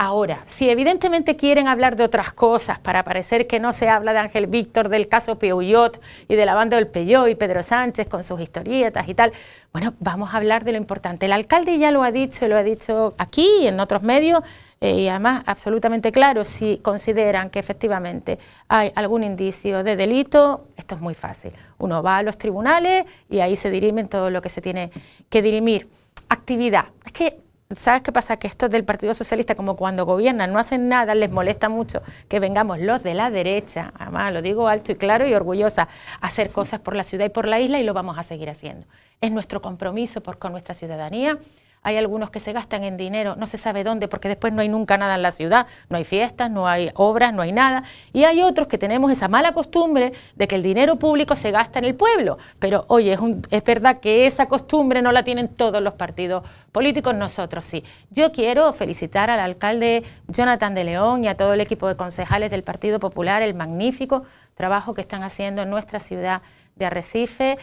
Ahora, si evidentemente quieren hablar de otras cosas para parecer que no se habla de Ángel Víctor, del caso Peuyot y de la banda del Peyó y Pedro Sánchez con sus historietas y tal, bueno, vamos a hablar de lo importante. El alcalde ya lo ha dicho, lo ha dicho aquí y en otros medios, eh, y además absolutamente claro, si consideran que efectivamente hay algún indicio de delito, esto es muy fácil. Uno va a los tribunales y ahí se dirimen todo lo que se tiene que dirimir. Actividad. Es que ¿Sabes qué pasa? Que estos del Partido Socialista, como cuando gobiernan, no hacen nada, les molesta mucho que vengamos los de la derecha, además lo digo alto y claro y orgullosa, a hacer cosas por la ciudad y por la isla y lo vamos a seguir haciendo. Es nuestro compromiso por, con nuestra ciudadanía, hay algunos que se gastan en dinero, no se sabe dónde, porque después no hay nunca nada en la ciudad, no hay fiestas, no hay obras, no hay nada. Y hay otros que tenemos esa mala costumbre de que el dinero público se gasta en el pueblo. Pero oye, es, verdad que esa costumbre no la tienen todos los partidos políticos, nosotros sí. Yo quiero felicitar al alcalde Jonathan de León y a todo el equipo de concejales del Partido Popular, el magnífico trabajo que están haciendo en nuestra ciudad de Arrecife.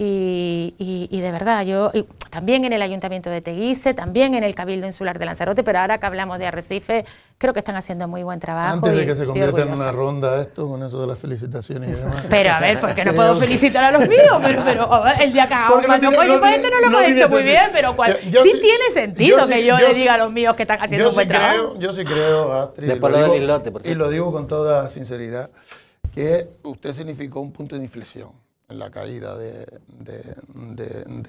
Y, de verdad, yo también en el Ayuntamiento de Teguise, también en el Cabildo Insular de Lanzarote, pero ahora que hablamos de Arrecife, creo que están haciendo muy buen trabajo. Antes de que se convierta en una ronda esto, con eso de las felicitaciones y demás. Pero a ver, porque no puedo felicitar a los míos, pero, pero el día que hagamos no, no, pues, no, este no lo hemos hecho muy bien, pero sí, tiene sentido que yo, le diga a los míos que están haciendo un buen trabajo. Creo, yo sí creo, Astrid, Después Y lo digo con toda sinceridad, que usted significó un punto de inflexión en la caída de,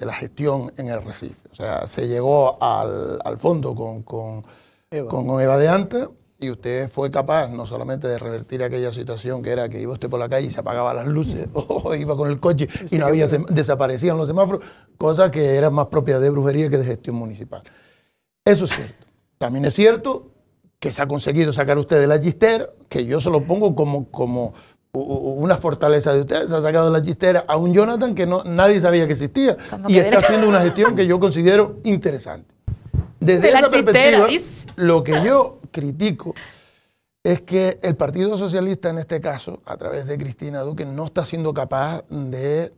la gestión en el Recife. O sea, se llegó al, fondo con, con, de antes y usted fue capaz no solamente de revertir aquella situación que era que iba usted por la calle y se apagaban las luces o iba con el coche y no había desaparecían los semáforos, cosa que era más propia de brujería que de gestión municipal. Eso es cierto. También es cierto que se ha conseguido sacar usted de la que yo se lo pongo como, como una fortaleza de ustedes, ha sacado la chistera a un Jonathan que no, nadie sabía que existía y está haciendo una gestión que yo considero interesante. Desde esa perspectiva, lo que yo critico es que el Partido Socialista en este caso, a través de Cristina Duque, no está siendo capaz de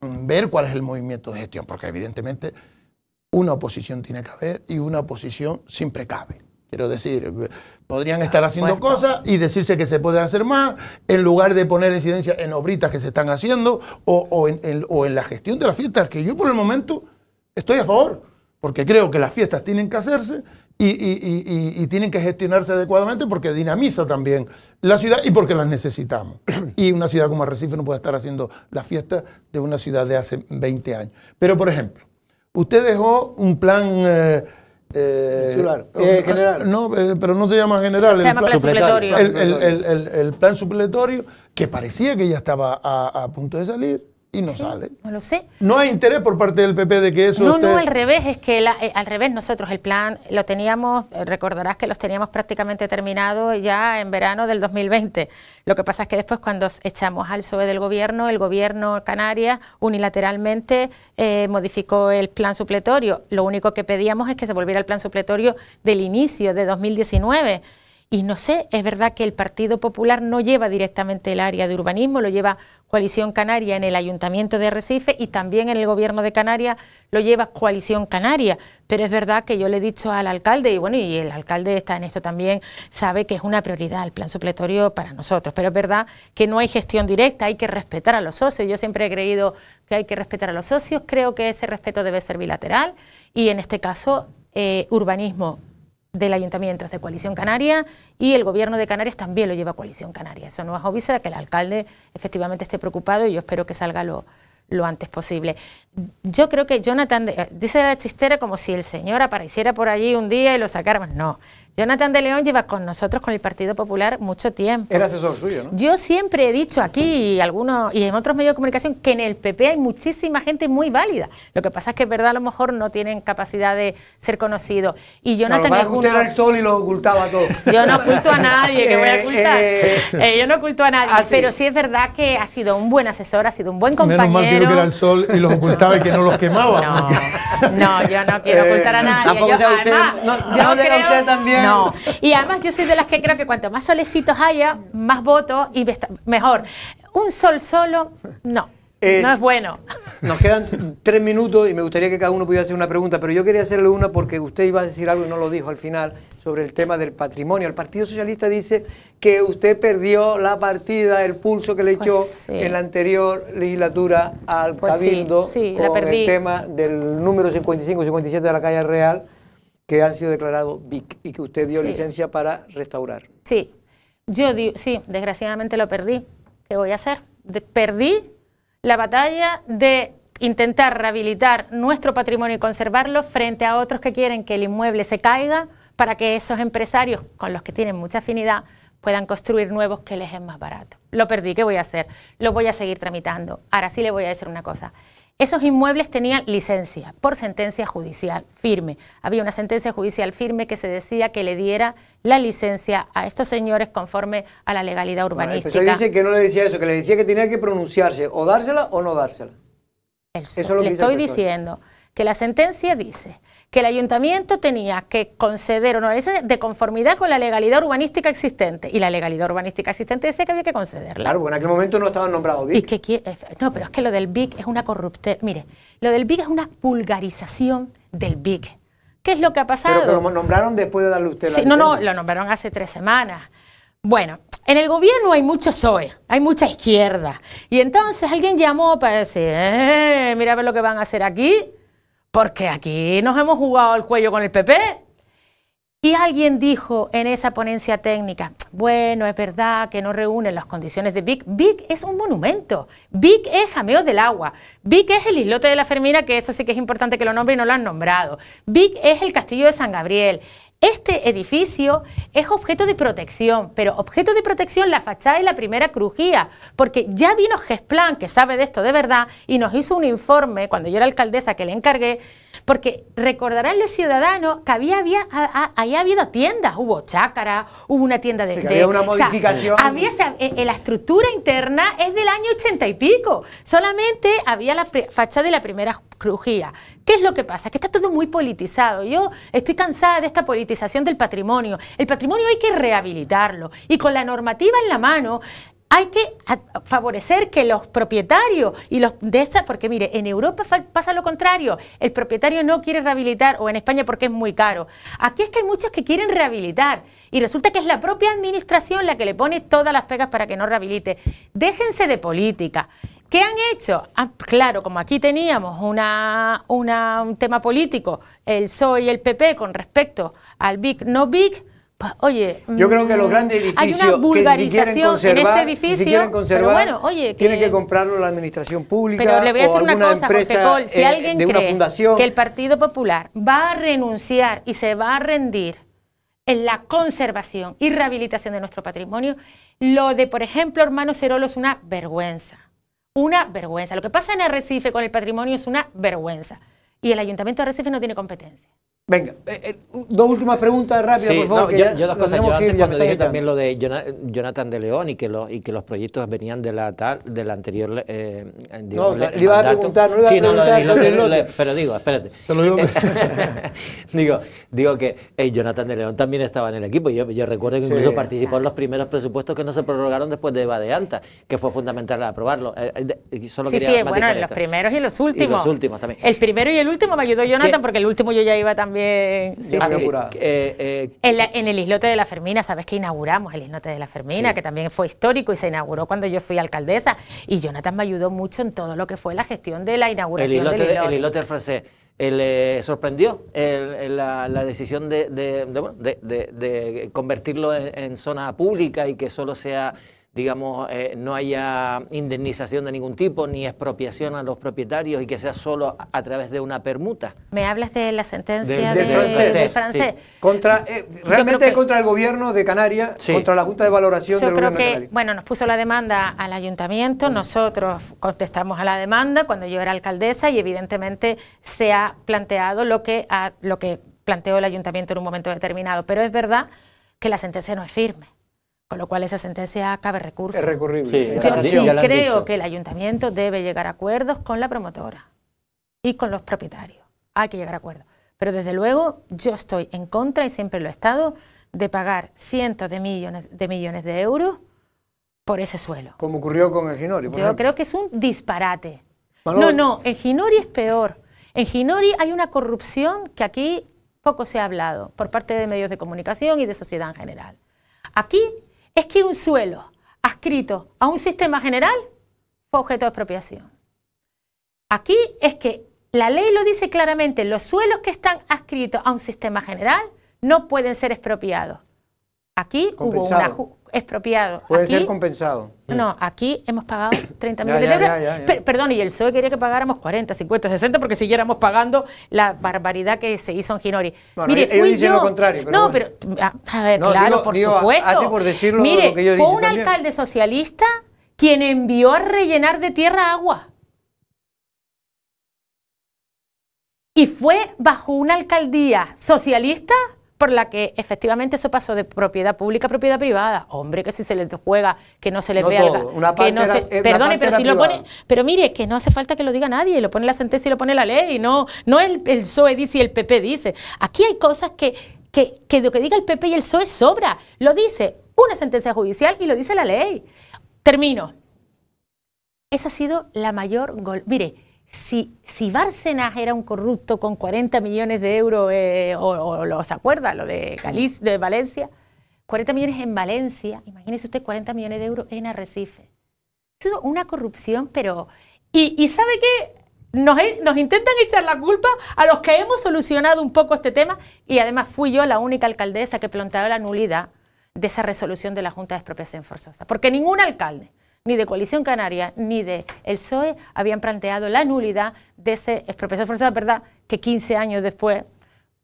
mm, ver cuál es el movimiento de gestión, porque evidentemente una oposición tiene que haber y una oposición siempre cabe. Quiero decir, eh, podrían ah, estar haciendo cosas y decirse que se puede hacer más, en lugar de poner incidencia en obritas que se están haciendo o, en, la gestión de las fiestas, que yo por el momento estoy a favor, porque creo que las fiestas tienen que hacerse y, tienen que gestionarse adecuadamente porque dinamiza también la ciudad y porque las necesitamos. Y una ciudad como Recife no puede estar haciendo las fiestas de una ciudad de hace 20 años. Pero, por ejemplo, usted dejó un plan... Eh, eh, eh, no, eh, pero no se llama general. el plan, supletorio. El, plan supletorio que parecía que ya estaba a punto de salir y no sale. No lo sé. No hay interés por parte del PP de que eso. No, no, al revés, es que eh, al revés, nosotros el plan lo teníamos, eh, recordarás que los teníamos prácticamente terminado ya en verano del 2020. Lo que pasa es que después, cuando echamos al SOE del gobierno, el gobierno Canarias unilateralmente eh, modificó el plan supletorio. Lo único que pedíamos es que se volviera el plan supletorio del inicio de 2019. Y no sé, es verdad que el Partido Popular no lleva directamente el área de urbanismo, lo lleva Coalición Canaria en el Ayuntamiento de Recife y también en el Gobierno de Canarias lo lleva Coalición Canaria. Pero es verdad que yo le he dicho al alcalde, y bueno, y el alcalde está en esto también, sabe que es una prioridad el plan supletorio para nosotros. Pero es verdad que no hay gestión directa, hay que respetar a los socios. Yo siempre he creído que hay que respetar a los socios, creo que ese respeto debe ser bilateral y en este caso eh, urbanismo del Ayuntamiento es de Coalición Canaria y el Gobierno de Canarias también lo lleva a Coalición Canaria. Eso no es obvio que el alcalde efectivamente esté preocupado y yo espero que salga lo, lo antes posible. Yo creo que Jonathan, eh, dice la chistera como si el señor apareciera por allí un día y lo sacara. No, Jonathan de León lleva con nosotros, con el Partido Popular, mucho tiempo. Era asesor suyo, ¿no? Yo siempre he dicho aquí y, en otros medios de comunicación que en el PP hay muchísima gente muy válida. Lo que pasa es que es verdad, a lo mejor no tienen capacidad de ser conocidos. Y Jonathan... No, lo que usted era el sol y lo ocultaba todo. Yo no oculto a nadie, que voy a eh, ocultar. Eh, eh, yo no oculto a nadie. Ah, pero sí es verdad que ha sido un buen asesor, ha sido un buen compañero. Menos mal que que era el sol y los ocultaba y que no los quemaba. No, yo no quiero ocultar a nadie. usted, además, no, yo no creo, usted también. Y además yo soy de las que creo que cuanto más solecitos haya, más voto y mejor. Un sol solo, no. no es bueno. Nos quedan tres minutos y me gustaría que cada uno pudiera hacer una pregunta, pero yo quería hacerle una porque usted iba a decir algo y no lo dijo al final sobre el tema del patrimonio. El Partido Socialista dice que usted perdió la partida, el pulso que le pues echó en la anterior legislatura al pues Cabildo con el tema del número 55-57 de la calle Real que han sido declarados BIC y que usted dio licencia para restaurar. Sí, yo sí, desgraciadamente lo perdí. ¿Qué voy a hacer? perdí la batalla de intentar rehabilitar nuestro patrimonio y conservarlo frente a otros que quieren que el inmueble se caiga para que esos empresarios con los que tienen mucha afinidad puedan construir nuevos que les es más barato. Lo perdí, ¿qué voy a hacer? Lo voy a seguir tramitando. Ahora sí le voy a decir una cosa. Esos inmuebles tenían licencia por sentencia judicial firme. Había una sentencia judicial firme que se decía que le diera la licencia a estos señores conforme a la legalidad urbanística. Bueno, dice que no le decía eso, que le decía que tenía que pronunciarse o dársela o no dársela. Eso, es lo que le estoy diciendo que la sentencia dice que el ayuntamiento tenía que conceder honorarios de conformidad con la legalidad urbanística existente. Y la legalidad urbanística existente decía que había que concederla. Claro, porque en aquel momento no estaban nombrados BIC. que, eh, no, pero es que lo del BIC es una corrupción. Mire, lo del BIC es una vulgarización del BIC. ¿Qué es lo que ha pasado? Pero que lo nombraron después de darle usted la sí, No, no, lo nombraron hace tres semanas. Bueno, en el gobierno hay mucho PSOE, hay mucha izquierda. Y entonces alguien llamó para decir, eh, mira a ver lo que van a hacer aquí porque aquí nos hemos jugado el cuello con el PP. Y alguien dijo en esa ponencia técnica, bueno, es verdad que no reúnen las condiciones de Vic. Vic es un monumento. Vic es Jameo del Agua. Vic es el islote de la Fermina, que eso sí que es importante que lo nombre y no lo han nombrado. Vic es el castillo de San Gabriel. Este edificio es objeto de protección, pero objeto de protección la fachada y la primera crujía, porque ya vino Gesplan, que sabe de esto de verdad, y nos hizo un informe, cuando yo era alcaldesa que le encargué, porque recordarán los ciudadanos que había, había, habido tiendas, hubo chácara, hubo una tienda de... té. había una modificación. Eh, eh, la estructura interna es del año ochenta y pico. Solamente había la fachada de la primera crujía. ¿Qué es lo que pasa? Que está todo muy politizado. Yo estoy cansada de esta politización del patrimonio. El patrimonio hay que rehabilitarlo. Y con la normativa en la mano, hay que favorecer que los propietarios y los de esas, porque mire, en Europa pasa lo contrario, el propietario no quiere rehabilitar, o en España porque es muy caro. Aquí es que hay muchos que quieren rehabilitar y resulta que es la propia administración la que le pone todas las pegas para que no rehabilite. Déjense de política. ¿Qué han hecho? Ah, claro, como aquí teníamos un tema político, el PSOE y el PP con respecto al BIC no BIC, Oye, yo creo que los mm, grandes edificios hay una vulgarización que en este edificio, pero bueno, oye, tiene que comprarlo la administración pública. Pero le voy a decir una cosa, si eh, alguien cree que el Partido Popular va a renunciar y se va a rendir en la conservación y rehabilitación de nuestro patrimonio, lo de, por ejemplo, hermano Cerolo es una vergüenza, una vergüenza. Lo que pasa en Arrecife con el patrimonio es una vergüenza y el Ayuntamiento de Arrecife no tiene competencia. Venga, eh, eh, dos últimas preguntas rápidas, por favor. yo, dos cosas. Yo antes, cuando dije también lo de Jonathan de León y que, lo, y que los proyectos venían de la tal, del anterior. Eh, no, le, iba a preguntar, no sí, No, pero digo, espérate. Se lo digo. digo, que hey, Jonathan de León también estaba en el equipo. Yo, recuerdo que incluso participó en los primeros presupuestos que no se prorrogaron después de Badeanta, que fue fundamental aprobarlo. sí, sí, bueno, los primeros y los últimos. los últimos también. El primero y el último me ayudó Jonathan, porque el último yo ya iba también eh, eh, en, el islote de la Fermina, sabes que inauguramos el islote de la Fermina, que también fue histórico y se inauguró cuando yo fui alcaldesa. Y Jonathan me ayudó mucho en todo lo que fue la gestión de la inauguración islote, del islote. el islote del francés. ¿Le eh, sorprendió la, decisión de, convertirlo en zona pública y que solo sea digamos, eh, no haya indemnización de ningún tipo, ni expropiación a los propietarios y que sea solo a, través de una permuta. Me hablas de la sentencia del de, francés. Eh, realmente es contra el gobierno de Canarias, contra la Junta de Valoración yo creo que, Bueno, nos puso la demanda al ayuntamiento, nosotros contestamos a la demanda cuando yo era alcaldesa y evidentemente se ha planteado lo que, lo que planteó el ayuntamiento en un momento determinado, pero es verdad que la sentencia no es firme. Con lo cual esa sentencia cabe recurso. Es recurrible. Sí, Yo sí creo que el ayuntamiento debe llegar a acuerdos con la promotora y con los propietarios. Hay que llegar a acuerdos. Pero desde luego yo estoy en contra y siempre lo he estado de pagar cientos de millones de, millones de euros por ese suelo. Como ocurrió con el Ginori. yo creo que es un disparate. No, no, en Ginori es peor. En Ginori hay una corrupción que aquí poco se ha hablado por parte de medios de comunicación y de sociedad en general. Aquí es que un suelo adscrito a un sistema general fue objeto de expropiación. Aquí es que la ley lo dice claramente, los suelos que están adscritos a un sistema general no pueden ser expropiados. Aquí hubo una expropiado. Puede ser compensado. No, aquí hemos pagado 30 millones de euros. perdón, y el PSOE quería que pagáramos 40, 50, 60 porque siguiéramos pagando la barbaridad que se hizo en Ginori. Mire, fui yo. no, pero a, ver, claro, por supuesto. A, por decirlo Mire, fue un alcalde socialista quien envió a rellenar de tierra agua. Y fue bajo una alcaldía socialista por la que efectivamente eso pasó de propiedad pública a propiedad privada. Hombre, que si se le juega, que no se le vea. Una no perdone, pero si lo pone. Pero mire, que no hace falta que lo diga nadie, lo pone la sentencia y lo pone la ley, no, no el, el PSOE dice y el PP dice. Aquí hay cosas que, lo que diga el PP y el PSOE sobra. Lo dice una sentencia judicial y lo dice la ley. Termino. Esa ha sido la mayor gol. Mire, si, si Bárcenas era un corrupto con 40 millones de euros, eh, o, se acuerda lo de Galiz, de Valencia, 40 millones en Valencia, imagínese usted 40 millones de euros en Arrecife. Es una corrupción, pero... Y, sabe qué? Nos, intentan echar la culpa a los que hemos solucionado un poco este tema y además fui yo la única alcaldesa que planteó la nulidad de esa resolución de la Junta de Expropiación Forzosa, porque ningún alcalde ni de Coalición Canaria, ni de el PSOE habían planteado la nulidad de ese expropiación forzada, ¿verdad? Que 15 años después,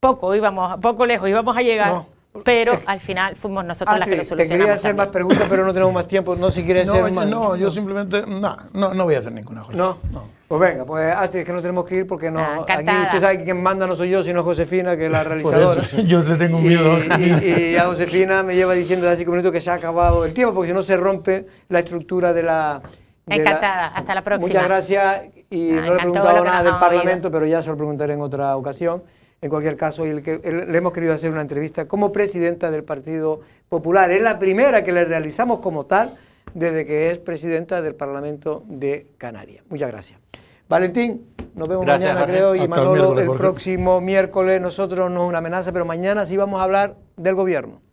poco íbamos, poco lejos íbamos a llegar. Pero al final fuimos nosotros las que lo solucionamos. Te quería hacer más preguntas, pero no tenemos más tiempo. No, si quieres no, yo, No, yo simplemente. No, no, no voy a hacer ninguna. No, no. Pues venga, pues Astrid, es que no tenemos que ir porque no, ah, aquí usted sabe que quien manda no soy yo, sino Josefina, que es la pues realizadora. yo le tengo miedo. Y, a Josefina me lleva diciendo hace cinco minutos que se ha acabado el tiempo, porque si no se rompe la estructura de la... Encantada, hasta la próxima. Muchas gracias y ah, no le he preguntado nada del Parlamento, pero ya se lo preguntaré en otra ocasión. En cualquier caso, el le hemos querido hacer una entrevista como presidenta del Partido Popular. Es la primera que le realizamos como tal desde que es presidenta del Parlamento de Canarias. Muchas gracias. Valentín, nos vemos mañana, creo, y Manolo el próximo miércoles. Nosotros no es una amenaza, pero mañana sí vamos a hablar del gobierno.